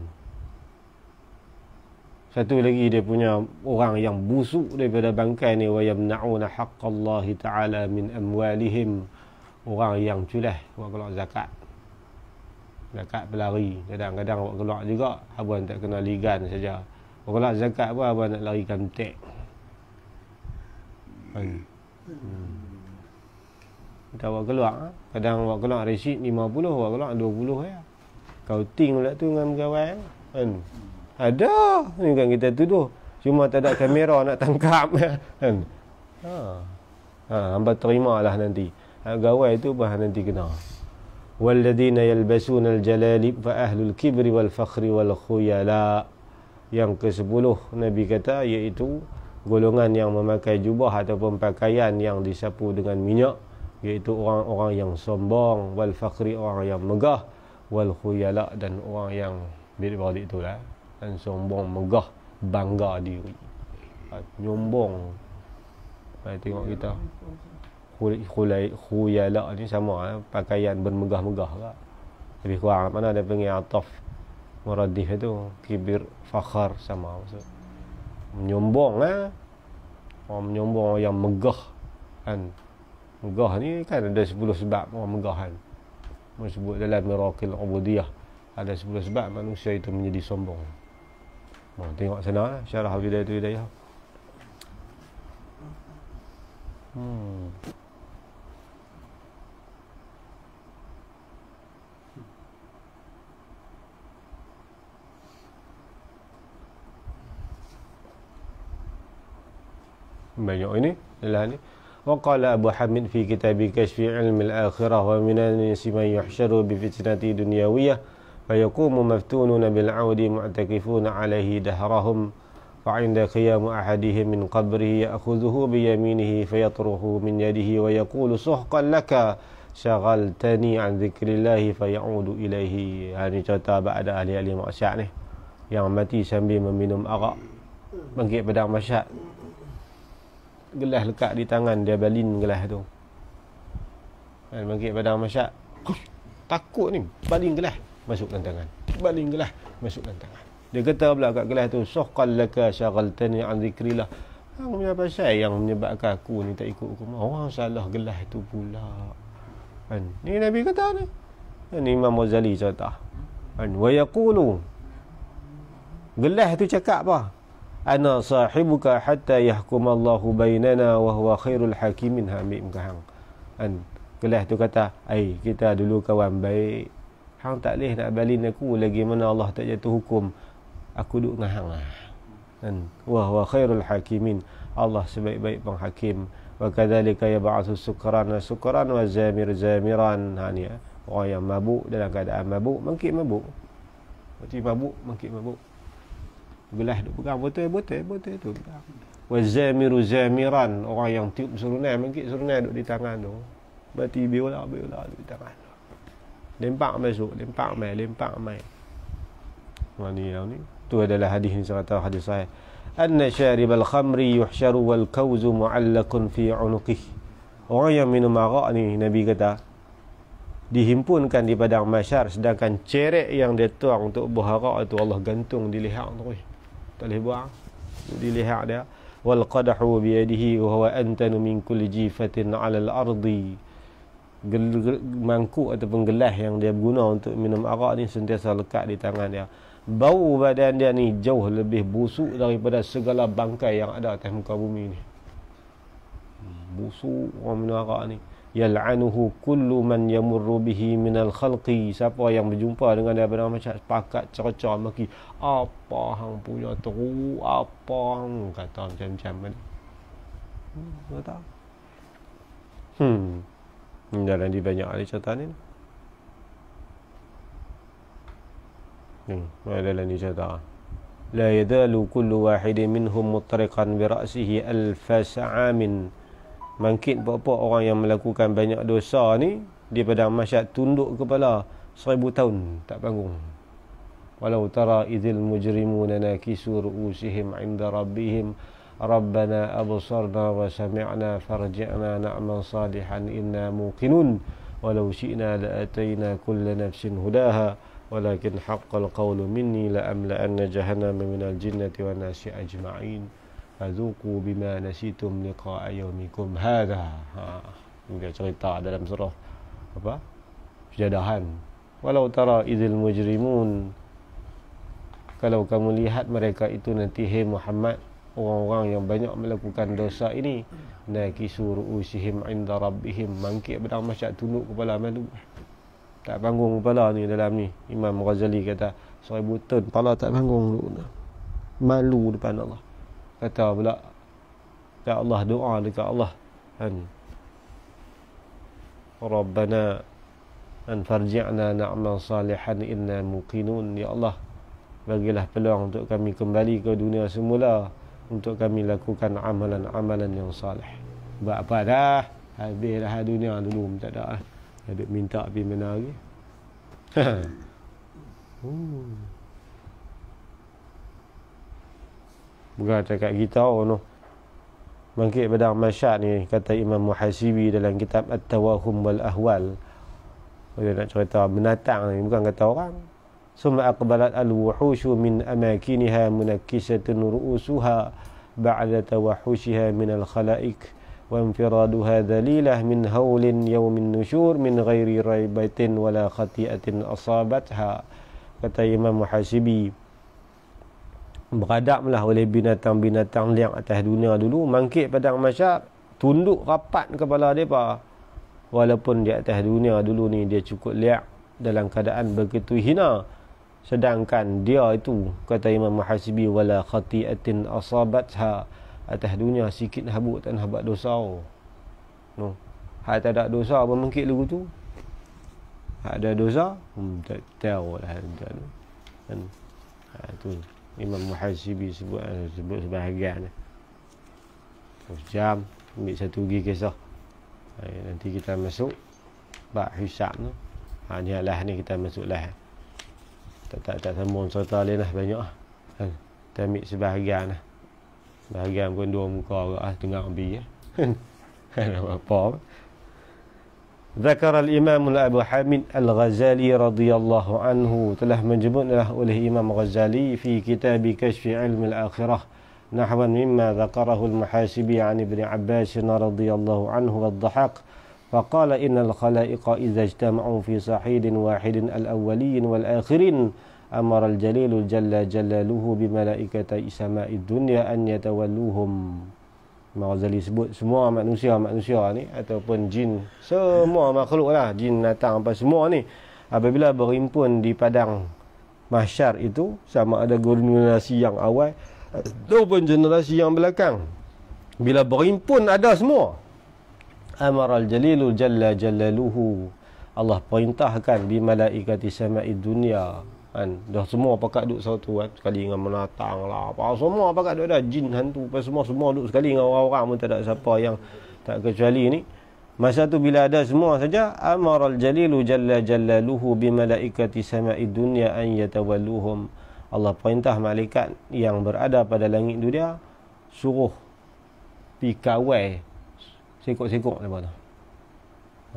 Satu lagi dia punya orang yang busuk daripada bangkai ni wayamnauna haqqallahi ta'ala min amwalihim orang yang culeh buat keluar zakat zakat berlari kadang-kadang buat keluar juga abang tak kena ligan saja buat keluar zakat pun abang nak lari kantek hmm. hmm. Tak buat keluar ha? Kadang buat keluar resit 50 Buat keluar 20 ya. Kau ting pula tu dengan pegawai kan? Ada Ini kan kita tuduh Cuma tak ada kamera nak tangkap kan? Ha. Ha, hamba terima lah nanti. Ha, gawai itu bah nanti kena walladina yalbasuna aljalali fa ahlul kibri wal fakhri wal khuyala yang ke-10 nabi kata iaitu golongan yang memakai jubah ataupun pakaian yang disapu dengan minyak iaitu orang-orang yang sombong wal fakhri orang yang megah wal khuyala dan orang yang bila balik tu lah dan sombong megah bangga diri ha, nyombong saya ha, tengok kita khulai khuyala ni sama eh? pakaian bermegah-megah lah. lebih kurang mana ada panggil ataf muradif itu kibir fakhar sama maksud menyombong eh orang menyombong orang yang megah kan megah ni kan ada 10 sebab orang megah kan disebut dalam miraqil ubudiyah ada 10 sebab manusia itu menjadi sombong oh, tengok sana lah syarah hafidah itu hidayah hmm banyak ini adalah وقال أبو حامد في كتاب كشف علم الآخرة ومن الناس من يحشر بفتنة دنيوية فيقوم مفتونون بالعود معتكفون عليه دهرهم فعند قيام أحدهم من قبره يأخذه بيمينه فيطرحه من يده ويقول سحقا لك شغلتني عن ذكر الله فيعود إليه يعني cerita bab ada ahli-ahli maksiat ni. Yang منهم أغا meminum بدأ Bangkit gelas lekat di tangan dia balin gelas tu dan bagi pada masyak takut ni balin gelas masukkan tangan balin gelas masukkan tangan dia kata pula kat gelas tu sohqal laka syagaltani an zikrillah Hang punya pasal yang menyebabkan aku ni tak ikut hukum Orang salah gelas tu pula Kan? Ni Nabi kata ni Ini kan, Imam Ghazali cerita Kan? Wa yakulu Gelas tu cakap apa? ana sahibuka hatta yahkum Allahu bainana wa huwa khairul hakimin hamim kahang an kelah tu kata ai kita dulu kawan baik hang tak leh nak balin aku lagi mana Allah tak jatuh hukum aku duk dengan hang lah an wa huwa khairul hakimin Allah sebaik-baik penghakim wa kadzalika yab'atsu sukran sukran wa zamir zamiran ha ni ya. orang yang mabuk dalam keadaan mabuk mungkin mabuk mati mabuk mungkin mabuk, mabuk gelas duk pegang botol botol botol tu pegang wazamiru zamiran orang yang tiup surunai mungkin surunai duk di tangan tu berarti biola biola duk di tangan tu lempak masuk lempak mai lempak mai mani yang ni tu adalah hadis ni serata hadis sahih أن شارب الخمر يحشر والكوز معلق في عنقه orang yang minum arak ni Nabi kata dihimpunkan di padang masyar sedangkan cerek yang dia tuang untuk berharak itu Allah gantung di leher terus boleh buang dilihat dia wal qadahu bi yadihi wa huwa antanu min kulli jifatin 'ala al-ardi mangkuk ataupun gelas yang dia guna untuk minum arak ni sentiasa lekat di tangan dia bau badan dia ni jauh lebih busuk daripada segala bangkai yang ada atas muka bumi ni busuk orang minum arak ni yal'anuhu kullu man yamurru bihi minal khalqi siapa yang berjumpa dengan dia benar macam sepakat cercah maki apa hang punya teru apa hang kata macam-macam kan hmm, kata hmm ini dalam dia banyak ada cerita ni hmm ada dalam dia cerita la yadalu kullu wahidin minhum mutariqan birasihi alfasa'amin alfasa'amin Mangkit apa-apa orang yang melakukan banyak dosa ni Di padang masyad tunduk kepala Seribu tahun tak panggung Walau tara idhil mujrimuna nakisu ru'usihim inda rabbihim Rabbana abusarna wa sami'na farji'na na'man salihan inna muqinun Walau syi'na la'atayna kulla nafsin hudaha Walakin haqqal qawlu minni la'amla'anna jahannam minal jinnati wa nasi ajma'in fazuku bima nasitum liqa ayyumikum hadha ha dia cerita dalam surah apa kejadahan walau tara idil mujrimun kalau kamu lihat mereka itu nanti hai Muhammad orang-orang yang banyak melakukan dosa ini naqisu ru'usihim inda rabbihim mangkit pedang masyak tunduk kepala malu tak panggung kepala ni dalam ni Imam Ghazali kata seribu ton kepala tak panggung malu depan Allah kata pula ya Allah doa dekat Allah kan Rabbana an farji'na na'man salihan inna muqinun ya Allah bagilah peluang untuk kami kembali ke dunia semula untuk kami lakukan amalan-amalan yang salih buat apa dah habis dah dunia dulu tak ada lah minta pergi mana lagi hmm. Bukan cakap kita oh no. Bangkit pada masyad ni kata Imam Muhasibi dalam kitab At-Tawahum wal Ahwal. Dia nak cerita menatang ni bukan kata orang. Summa aqbalat al-wuhushu min amakinha munakkisatun ru'usuha ba'da tawahushiha min al-khala'ik wa infiraduha dalilah min hawlin yawmin nushur min ghairi raibatin wala khati'atin asabatha kata Imam Muhasibi beradablah oleh binatang-binatang liang atas dunia dulu mangkit pada masyar tunduk rapat kepala mereka walaupun di atas dunia dulu ni dia cukup liang dalam keadaan begitu hina sedangkan dia itu kata Imam Mahasibi wala khati'atin asabatha atas dunia sikit habuk tak habat dosa no. hal tak ada dosa apa mangkit dulu tu ada dosa hmm, tak tahu lah tak tahu kan ha, tu Imam Muhasibi sebut eh, sebut sebahagian Terus jam ambil satu lagi kisah. Hai, eh, nanti kita masuk bab hisab tu. Ha ni lah ni kita masuklah. Tak tak tak sambung cerita lain lah banyak ah. kita ambil sebahagian lah. Bahagian pun dua muka agak ah tengah ambil ya. Kan apa? ذكر الإمام أبو حامد الغزالي رضي الله عنه تله مجبون له أوله إمام غزالي في كتاب كشف علم الآخرة نحو مما ذكره المحاسبي عن ابن عباس رضي الله عنه والضحاك فقال إن الخلائق إذا اجتمعوا في صحيد واحد الأولين والآخرين أمر الجليل جل جلاله بملائكة سماء الدنيا أن يتولوهم Imam Ghazali sebut semua manusia-manusia ni ataupun jin semua makhluk lah jin datang apa semua ni apabila berimpun di padang mahsyar itu sama ada generasi yang awal ataupun generasi yang belakang bila berimpun ada semua Amar al-Jalilu jalla jalaluhu Allah perintahkan bi malaikati sama'id dunia kan dah semua pakat duduk satu kan sekali dengan menatang lah apa semua pakat duduk dah jin hantu apa semua semua duduk sekali dengan orang-orang pun tak ada siapa yang tak kecuali ni masa tu bila ada semua saja amaral jalilu jalla jalaluhu bi malaikati sama'id dunya an yatawalluhum Allah perintah malaikat yang berada pada langit dunia suruh pi kawai sekok-sekok lepas tu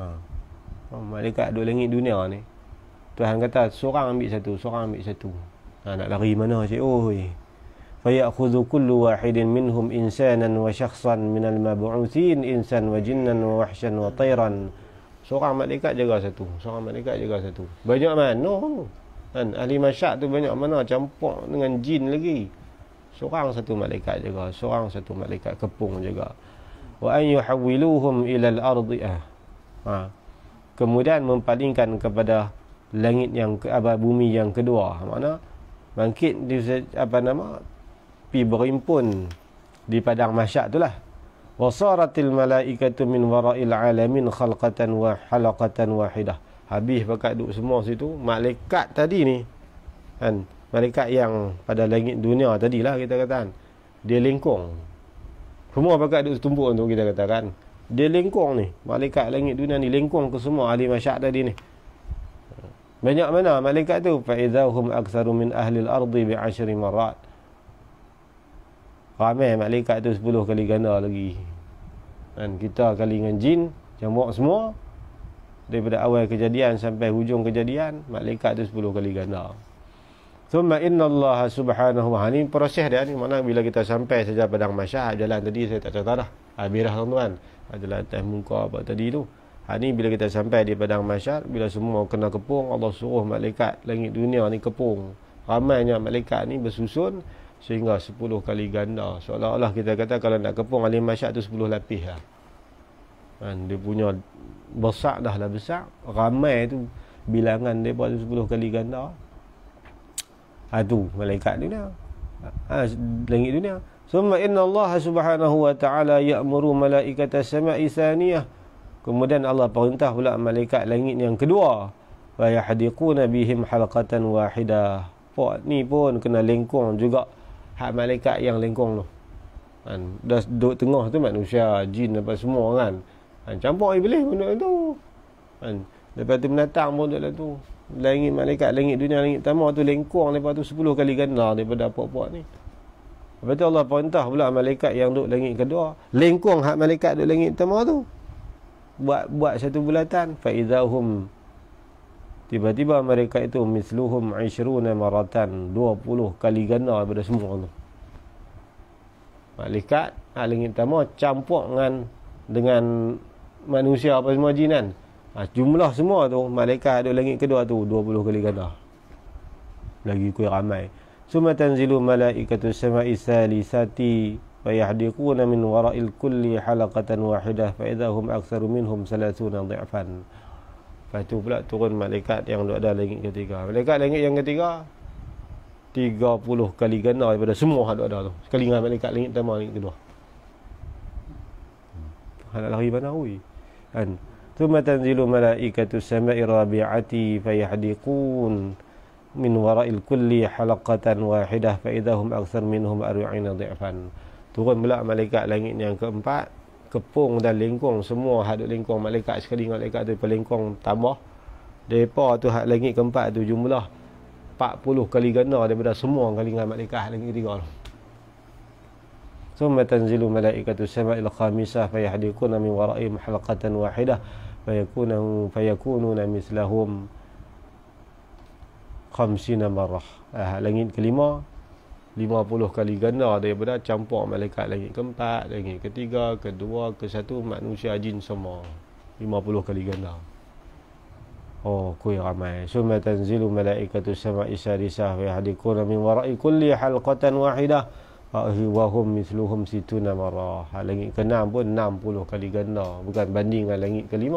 ha. malaikat duduk langit dunia ni Tuhan kata seorang ambil satu, seorang ambil satu. Ha, nak lari mana cik? oh Fa ya'khudhu kullu wahidin minhum insanan wa shakhsan min al-mab'uthin insan wa jinnan wa wahshan wa tayran. Seorang malaikat jaga satu, seorang malaikat jaga satu. Banyak mana? Kan ahli masyak tu banyak mana campur dengan jin lagi. Seorang satu malaikat jaga, seorang satu malaikat kepung jaga. Wa an yuhawwiluhum ila al-ardh. Ah. Ha. Kemudian mempalingkan kepada langit yang ke, apa bumi yang kedua makna bangkit di apa nama pi berimpun di padang masyak itulah wasaratil malaikatu min wara'il alamin khalqatan wa halaqatan wahidah habis pakat duk semua situ malaikat tadi ni kan malaikat yang pada langit dunia tadilah kita kata kan dia lingkung semua pakat duk tumpuk untuk kita katakan dia lingkung ni malaikat langit dunia ni lingkung ke semua ahli masyak tadi ni banyak mana malaikat tu? Fa'idhahum aktharu min ahli al-ardi bi'ashri marat. Ramai malaikat tu sepuluh kali ganda lagi. Dan kita kali dengan jin, jamak semua. Daripada awal kejadian sampai hujung kejadian, malaikat tu sepuluh kali ganda. Thumma inna Allah subhanahu wa ta'ala. proses dia ni. Mana bila kita sampai saja padang masyarakat, jalan tadi saya tak cerita dah. Habirah tuan-tuan. Jalan atas muka apa tadi tu. Ha, ni bila kita sampai di padang masyar, bila semua mau kena kepung, Allah suruh malaikat langit dunia ni kepung. Ramainya malaikat ni bersusun sehingga 10 kali ganda. Seolah-olah kita kata kalau nak kepung alim masyar tu 10 lapis lah. Ha, dia punya besar dah lah besar. Ramai tu bilangan dia buat 10 kali ganda. Ha, tu malaikat dunia. Ha, langit dunia. Semua inna Allah subhanahu wa ta'ala ya'muru malaikat as-sama'i thaniyah. Kemudian Allah perintah pula malaikat langit yang kedua. Wa yahdiquna bihim halqatan wahidah. Oh, ni pun kena lengkung juga. Hak malaikat yang lengkung tu. Kan. Dah duduk tengah tu manusia, jin apa semua kan. kan. Campur iblis pun duduk tu. Kan. Lepas tu menatang pun duduk tu. Langit malaikat, langit dunia, langit pertama tu lengkung. Lepas tu 10 kali ganda daripada puak-puak ni. Lepas tu Allah perintah pula malaikat yang duduk langit kedua. Lengkung hak malaikat duduk langit pertama tu buat buat satu bulatan fa idahum tiba-tiba mereka itu misluhum 20 maratan 20 kali ganda daripada semua tu malaikat aling utama campur dengan dengan manusia apa semua jin kan ha, jumlah semua tu malaikat ada langit kedua tu 20 kali ganda lagi kuih ramai summa tanzilu malaikatu samai salisati فيحدقون من وراء الكل حلقة واحدة فإذا هم أكثر منهم ثلاثون ضعفا Lepas tu pula turun malaikat yang duduk ada langit ketiga. Malaikat langit yang ketiga 30 kali ganda daripada semua hak ada tu. Sekali dengan malaikat langit pertama langit kedua. Hak nak lari mana oi. Kan. Thumma tanzilu malaikatu samai rabi'ati fayahdiqun min wara'il kulli halaqatan wahidah fa idahum akthar minhum arwa'ina dhi'fan. Turun pula malaikat langit yang keempat. Kepung dan lingkung semua hak duk lingkung malaikat sekali dengan malaikat tu pelingkung tambah. Depa tu hak langit keempat tu jumlah 40 kali ganda daripada semua kali dengan malaikat langit tiga malaikat ثم تنزل ملائكة السماء الخامسة فيحدقون من ورائهم حلقة واحدة فيكون فيكونون مثلهم خمسين مرة. آه, langit kelima 50 kali ganda daripada campur malaikat langit keempat, langit ketiga, kedua, ke satu manusia, jin semua. 50 kali ganda. Oh, kuih ramai. Suma tanzilu malaikatu sama isa risah wa yahadikuna min warai kulli halqatan wahidah. Fa'ahi wahum misluhum situna marah. Langit ke-6 pun 60 kali ganda. Bukan banding dengan langit ke-5.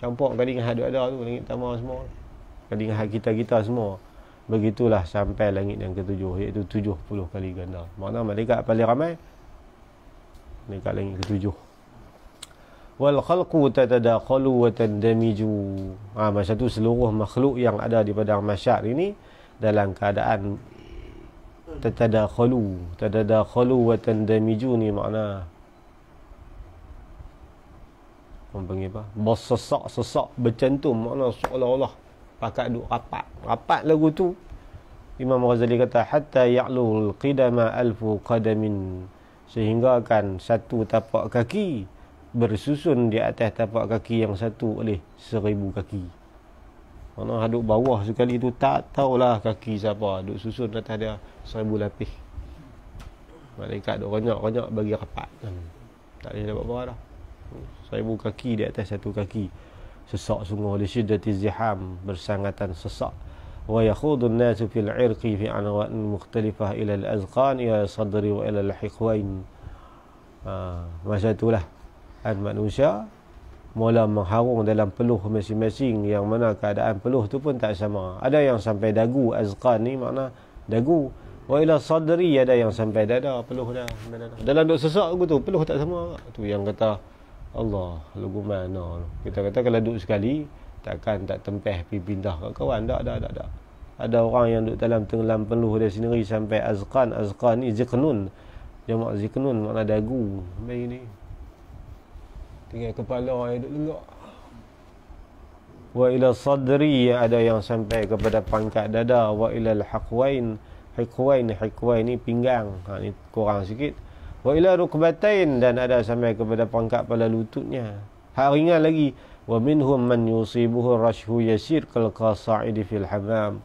Campur kali dengan hadu ada tu, langit pertama semua. Kali dengan kita-kita semua begitulah sampai langit yang ketujuh iaitu tujuh puluh kali ganda makna mereka paling ramai mereka langit ketujuh wal khalqu tatadakhalu wa tandamiju ha, masa tu seluruh makhluk yang ada di padang masyar ini dalam keadaan tatadakhalu tatadakhalu wa tandamiju ni makna Orang panggil apa? Bersesak-sesak bercantum Makna seolah-olah pakat duk rapat rapat lagu tu Imam Ghazali kata hatta ya'lul qidama alfu qadamin sehingga kan satu tapak kaki bersusun di atas tapak kaki yang satu oleh seribu kaki mana haduk bawah sekali tu tak tahulah kaki siapa duk susun atas dia seribu lapis malaikat duk renyak-renyak bagi rapat hmm. tak boleh dapat bawah dah seribu kaki di atas satu kaki sesak sungguh li syiddati ziham bersangatan sesak wa yakhudu an-nasu fil 'irqi fi anwa'in mukhtalifah ila al-azqan ila sadri wa ila al-hiqwain ha, masa itulah kan manusia mula mengharung dalam peluh masing-masing yang mana keadaan peluh tu pun tak sama ada yang sampai dagu azqan ni makna dagu wa ila sadri ada yang sampai dada peluh dah dalam duk sesak aku tu peluh tak sama tu yang kata Allah lugu mana kita kata kalau duduk sekali takkan tak tempeh pergi pindah ke kawan tak ada tak ada ada orang yang duduk dalam tenggelam peluh dia sendiri sampai azqan azqan ni ziqnun jamak ziqnun makna dagu baik ni tinggal kepala orang yang duduk lengok wa ila sadri ada yang sampai kepada pangkat dada wa ila al-haqwain haqwain haqwain ni pinggang ha ni kurang sikit wa ila rukbatain dan ada sampai kepada pangkat pada lututnya hak ringan lagi wa minhum man yusibuhu rashhu yasir kal qasaid fil hamam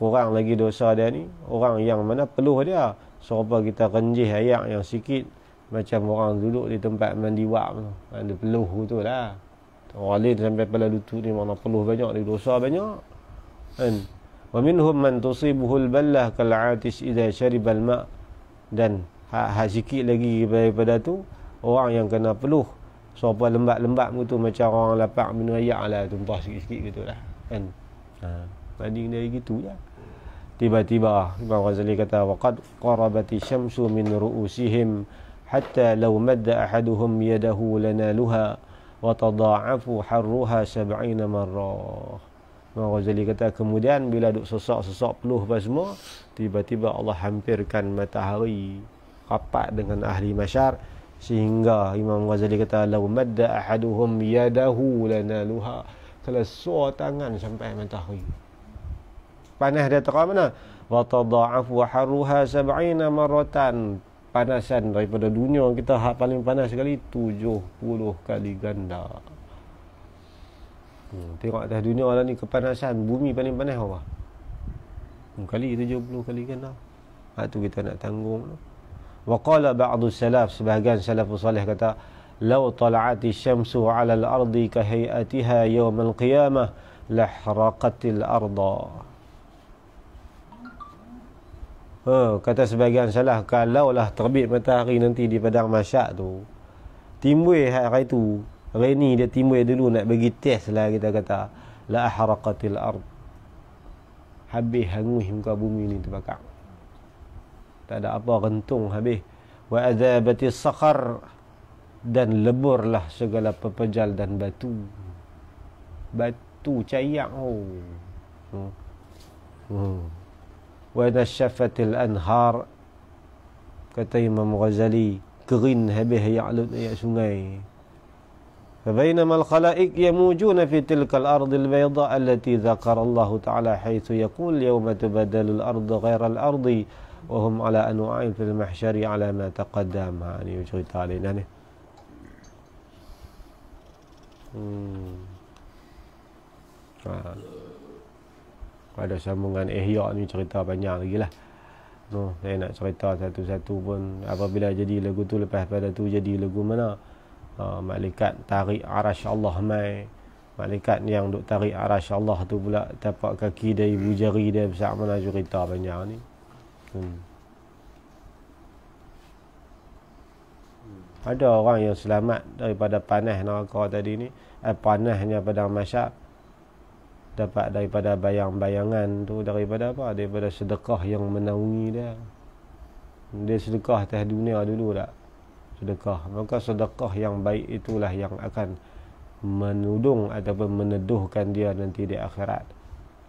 kurang lagi dosa dia ni orang yang mana peluh dia serupa kita renjih air yang sikit macam orang duduk di tempat mandi wak tu ada peluh tu lah orang sampai pada lutut ni mana peluh banyak dia dosa banyak kan wa minhum man tusibuhu al ballah kal atis idza shariba al ma dan Ha, hak sikit lagi daripada tu orang yang kena peluh sopa lembab-lembab tu macam orang lapak minum air lah tumpah sikit-sikit gitulah lah kan ha. banding dari gitu ya. tiba-tiba Imam Ghazali kata waqad qarabati syamsu min ru'usihim hatta law madda ahaduhum yadahu lanaluha wa tada'afu harruha sab'ina marrah Imam Ghazali kata kemudian bila duk sesak-sesak peluh apa semua tiba-tiba Allah hampirkan matahari rapat dengan ahli masyar sehingga Imam Ghazali kata lau madda ahaduhum yadahu lana luha kalau suar tangan sampai matahari panas dia terang mana wa tadha'afu harruha 70 maratan panasan daripada dunia kita hak paling panas sekali 70 kali ganda hmm, tengok atas dunia lah ni kepanasan bumi paling panas apa kali 70 kali ganda hak tu kita nak tanggung lah wa qala ba'du salaf sebahagian salafus salih kata law tala'ati syamsu 'ala al-ardi ka hay'atiha yawm al-qiyamah la arda oh, kata sebahagian salah kalau lah terbit matahari nanti di padang masyak tu timbul hari tu rainy dia timbul dulu nak bagi test lah kita kata la hraqatil ard habis hangus muka bumi ni terbakar tak ada apa rentung habis wa azabati sakhar dan leburlah segala pepejal dan batu batu cayang oh hmm. Hmm. wa hmm. dashafatil anhar kata imam ghazali kerin habis ya alun ya sungai فبينما الخلائق يموجون في تلك الأرض البيضاء التي ذكر الله تعالى حيث يقول يوم تبدل الأرض غير الأرض وهم على أنواع في المحشر على ما تقدم يعني وشغي تالي ناني ada sambungan ihya ni cerita panjang lagi lah no, saya nak cerita satu-satu pun apabila jadi lagu tu lepas pada tu jadi lagu mana uh, malaikat tarik arash Allah mai malaikat yang duk tarik arash Allah tu pula tapak kaki dari bujari dia besar mana cerita panjang ni Hmm. Hmm. Ada orang yang selamat daripada panah neraka tadi ni. Eh, panasnya pada masyak. Dapat daripada bayang-bayangan tu daripada apa? Daripada sedekah yang menaungi dia. Dia sedekah teh dunia dulu tak? Sedekah. Maka sedekah yang baik itulah yang akan menudung ataupun meneduhkan dia nanti di akhirat.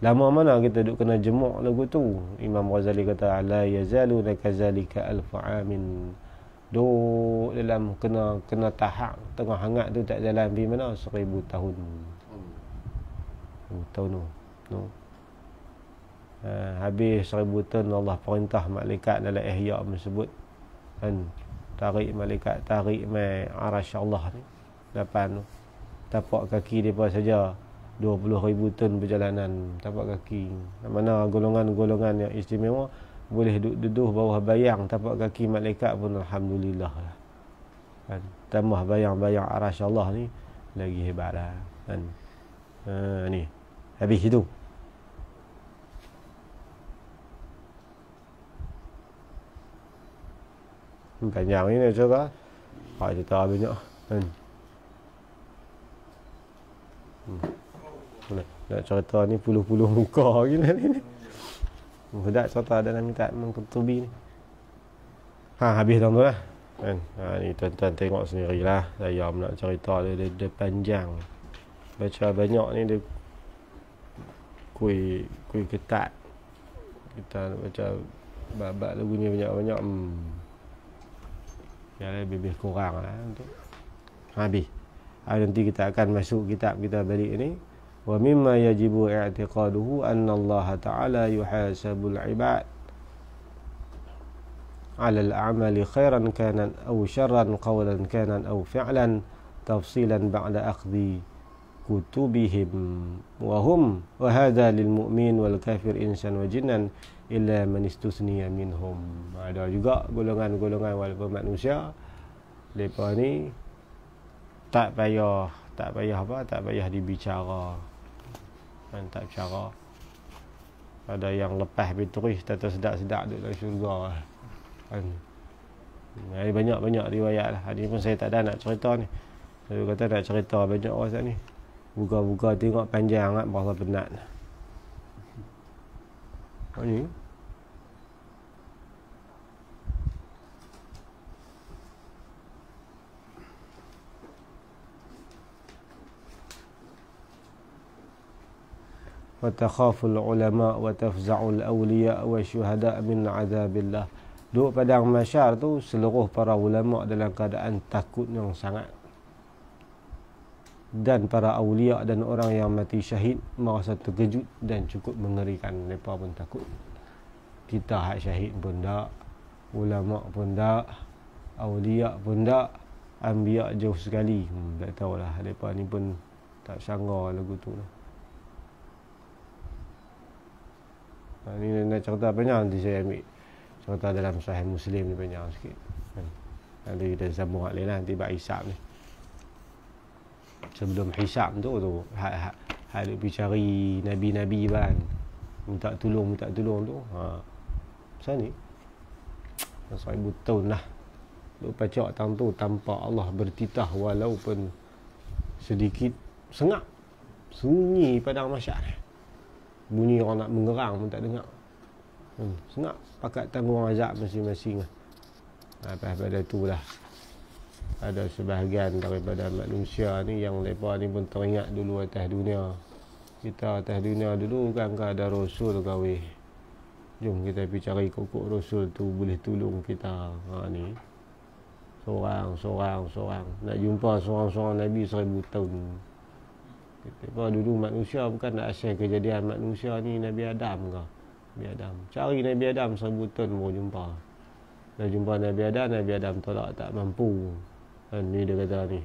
Lama mana kita duk kena jemuk lagu tu? Imam Ghazali kata ala yazalu nakazalika alfa Duk dalam kena kena tahak tengah hangat tu tak jalan pergi mana seribu tahun. Hmm. Tahun tu. No. Uh, habis seribu tahun Allah perintah malaikat dalam ihya menyebut kan tarik malaikat tarik mai arasy Allah ni depan tapak kaki depa saja ribu ton perjalanan tapak kaki. Mana golongan-golongan yang istimewa boleh duduk duduk bawah bayang tapak kaki malaikat pun Alhamdulillah. Kan? Tambah bayang-bayang arash Allah ni lagi hebat lah. Kan? Uh, ni. Habis itu. Hmm, panjang ni nak cakap. Ah, tak cerita habis ni. Kan? Hmm. Nak cerita ni puluh-puluh muka gila ni. Budak cerita ada nak minta mengkutubi ni. Ha habis dah tu lah. Kan? Ha, ni tuan-tuan tengok sendirilah. Saya nak cerita dia, dia, dia panjang. Baca banyak ni dia kui kui ketat. Kita baca babak lagu ni banyak-banyak. Hmm. Ya lebih kurang lah untuk habis. Ha, nanti kita akan masuk kitab kita balik ini. ومما يجب اعتقاده أن الله تعالى يحاسب العباد على الأعمال خيرا كان أو شرا قولا كان أو فعلا تفصيلا بعد أخذ كتبهم وهم وهذا للمؤمن والكافر إنسان وجنا إلا من استثني منهم ada juga golongan-golongan walaupun manusia lepas ni tak payah tak payah apa tak payah dibicara kan tak cara ada yang lepas biturih tata sedak-sedak duduk dalam syurga kan ada banyak-banyak riwayat lah hari pun saya tak ada nak cerita ni saya kata nak cerita banyak orang ni buka-buka tengok panjang sangat berasa penat ni وتخاف العلماء وتفزع الأولياء والشهداء من عذاب الله Duduk padang masyar tu seluruh para ulama dalam keadaan takut yang sangat dan para awliya dan orang yang mati syahid merasa terkejut dan cukup mengerikan mereka pun takut kita hak syahid pun tak ulama pun tak awliya pun tak ambiak jauh sekali hmm, tak tahulah mereka ni pun tak sanggah lagu tu lah Ha, ni nak cerita banyak nanti saya ambil cerita dalam sahih Muslim ni banyak sikit. Ha. Nanti kita sambung hak lah nanti bab hisab ni. Sebelum hisab tu tu hal hal pergi cari nabi-nabi kan. Minta tolong minta tolong tu. Ha. Pasal ni. Pasal ibu tahun lah. Lu pacak tang tu tanpa Allah bertitah walaupun sedikit sengak sunyi pada masyarakat bunyi orang nak mengerang pun tak dengar hmm, senang pakat tanggung azab masing-masing lah pada tu lah ada sebahagian daripada manusia ni yang mereka ni pun teringat dulu atas dunia kita atas dunia dulu kan kan ada rasul kawai jom kita pergi cari kokok rasul tu boleh tolong kita ha, ni seorang seorang seorang nak jumpa seorang-seorang Nabi seribu tahun Memang dulu manusia bukan nak asyik kejadian manusia ni Nabi Adam ke? Nabi Adam. Cari Nabi Adam sebutan mau jumpa. Dah jumpa Nabi Adam, Nabi Adam tolak tak mampu. Dan ni dia kata ni.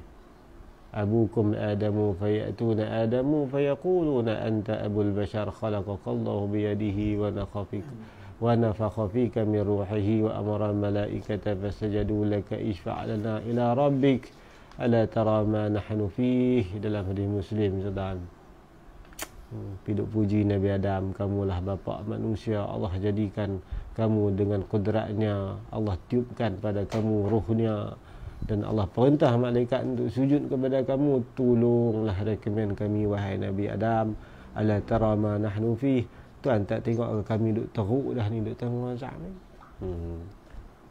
Abukum Adamu fayatuna Adamu fayaquluna anta abul bashar khalaqaka Allahu biyadihi wa nafakhika wa nafakhika min ruhihi wa amara malaikata fasajadu laka isfa'lana ila rabbika ala tara ma nahnu fih dalam hadis muslim sedang hmm, Piduk puji Nabi Adam Kamulah bapa manusia Allah jadikan kamu dengan kudratnya Allah tiupkan pada kamu ruhnya Dan Allah perintah malaikat untuk sujud kepada kamu Tolonglah rekomen kami wahai Nabi Adam Ala tarama nahnu fih Tuan tak tengok kami duduk teruk dah ni Duduk tengok masak ni hmm.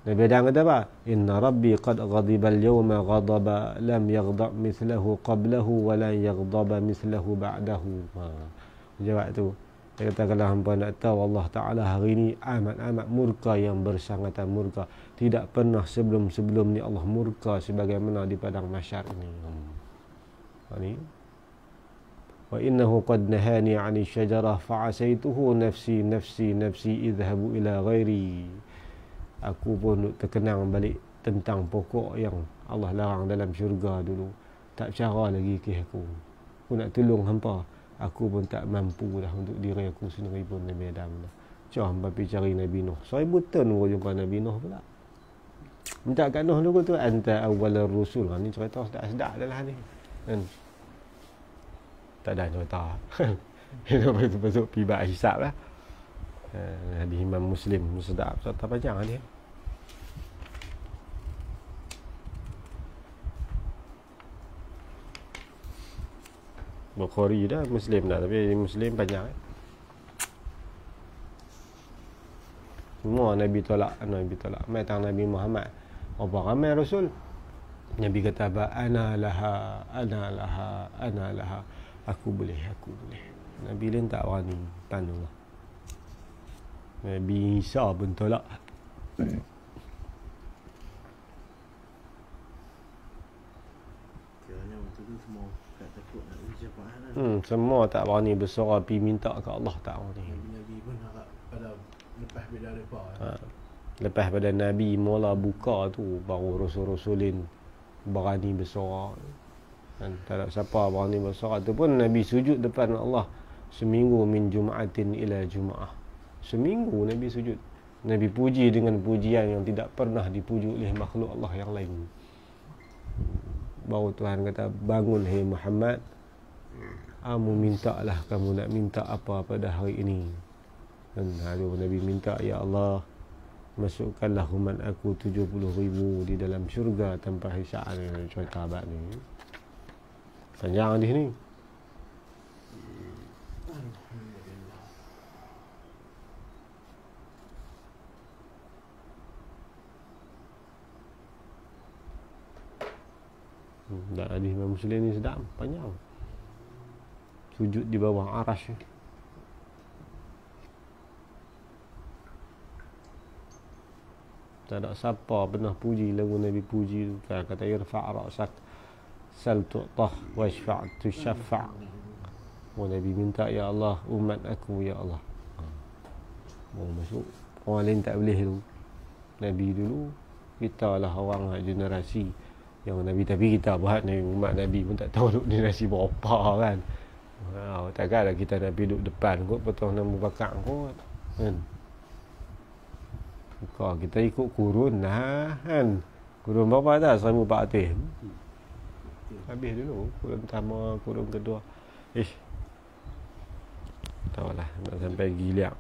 Nabi Adam kata apa? Inna rabbi qad ghadiba al-yawma ghadaba lam yaghda mithlahu qablahu wa la yaghdaba mithlahu ba'dahu. Ha. Jawab tu. Dia kata kalau hamba nak tahu Allah Ta'ala hari ini amat-amat murka yang bersangatan murka. Tidak pernah sebelum-sebelum ni Allah murka sebagaimana di padang masyar ini. Hmm. Ini. Ha, wa innahu qad nahani ani syajarah fa'asaituhu nafsi nafsi nafsi idhabu ila ghairi aku pun terkenang balik tentang pokok yang Allah larang dalam syurga dulu tak cara lagi ke aku aku nak tolong hampa aku pun tak mampu dah untuk diri aku sendiri pun Nabi Adam dah cuba hampa pergi cari Nabi Nuh so ibu turn pun jumpa Nabi Nuh pula minta kat Nuh dulu tu anta awal rusul ha, ni cerita sedap dah lah ni kan tak ada cerita Itu pasal pibak hisap lah. Uh, di Imam Muslim sedap serta panjang dia. Bukhari dah Muslim dah tapi Muslim panjang eh. Semua Nabi tolak eh, Nabi tolak Mai tang Nabi Muhammad Apa ramai Rasul Nabi kata apa Ana laha Ana laha Ana laha Aku boleh Aku boleh Nabi lain tak berani Tanulah Maybe Isa pun tolak. Lah. Hmm, semua tak berani bersuara pi minta ke Allah tak berani. Nabi pun pada eh. Ha. Lepas pada Nabi mula buka tu baru rasul-rasulin berani bersuara. Dan tak ada siapa berani bersuara tu pun Nabi sujud depan Allah seminggu min Jumaatin ila Jumaah. Seminggu Nabi sujud Nabi puji dengan pujian yang tidak pernah dipuji oleh makhluk Allah yang lain Baru Tuhan kata Bangun hei Muhammad Amu minta lah kamu nak minta apa pada hari ini Dan hari Nabi minta Ya Allah Masukkanlah umat aku 70 ribu di dalam syurga tanpa hisaan yang cuaca abad ni. Panjang di sini. Hmm, Dan hadis Imam Muslim ni sedap panjang. Sujud di bawah arasy. Tak ada siapa pernah puji lagu Nabi puji tu. Kan, kata irfa' ra'sak sal tu'tah wa syfa' tushaffa'. Oh Nabi minta ya Allah umat aku ya Allah. Oh masuk orang lain tak boleh tu. Nabi dulu kita lah orang generasi yang Nabi tapi kita buat Nabi umat Nabi pun tak tahu duduk di nasi berapa kan wow, takkanlah kita Nabi duduk depan kot petang nama bakar kot kan kau kita ikut kurun lah kan kurun berapa dah selama Pak Atih habis dulu kurun pertama kurun kedua eh tahu lah nak sampai gila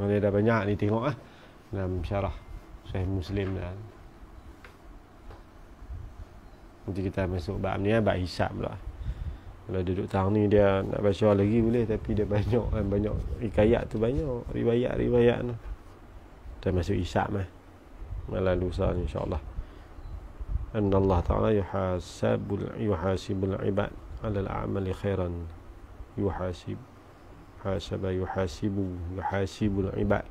ada dah banyak ni tengok lah dalam syarah saya Muslim lah Nanti kita masuk bab ni eh, Bab hisap pula Kalau duduk tahun ni dia nak baca lagi boleh Tapi dia banyak kan Banyak ikayat tu banyak Riwayat-riwayat tu Kita masuk hisap lah Malah lusa ni insyaAllah taala الله yuhasibul ibad, يحاسب العباد على الأعمال yuhasib, يحاسب حاسب يحاسب يحاسب العباد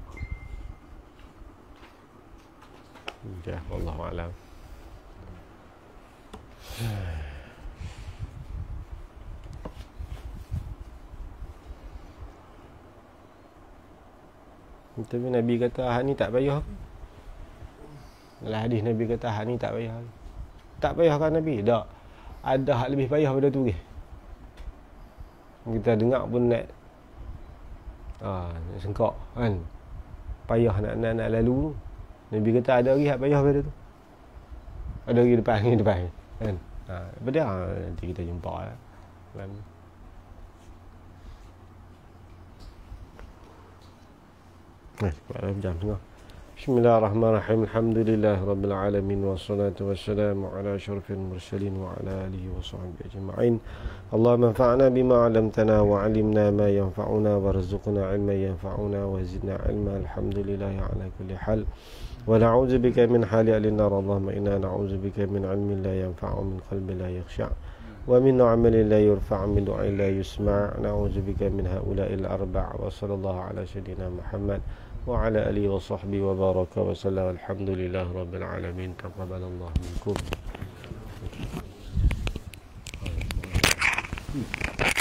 والله أعلم Tapi Nabi kata hak ni tak payah Dalam hadis Nabi kata hak ni tak payah Tak payah kan Nabi? Tak Ada hak lebih payah pada tu ke? Kita dengar pun nak ah, Nak sengkok kan Payah nak, nak, nak lalu Nabi kata ada lagi hak payah pada tu Ada lagi depan ni depan Kan? Ha, daripada ha, nanti kita jumpa lah. Kan? Nah, cukup dah jam tengah. Bismillahirrahmanirrahim. Alhamdulillah rabbil alamin wassalatu wassalamu ala asyrafil mursalin wa ala alihi wa sahbihi ajma'in. Allahumma anfa'na bima 'allamtana wa 'allimna ma yanfa'una warzuqna 'ilma yanfa'una wa zidna 'ilma. Alhamdulillah ala kulli hal. ونعوذ بك من حال أهل النار اللهم إنا نعوذ بك من علم لا ينفع ومن قلب لا يخشع ومن عمل لا يرفع من دعاء لا يسمع نعوذ بك من هؤلاء الأربع وصلى الله على سيدنا محمد وعلى آله وصحبه وبارك وسلم الحمد لله رب العالمين تقبل الله منكم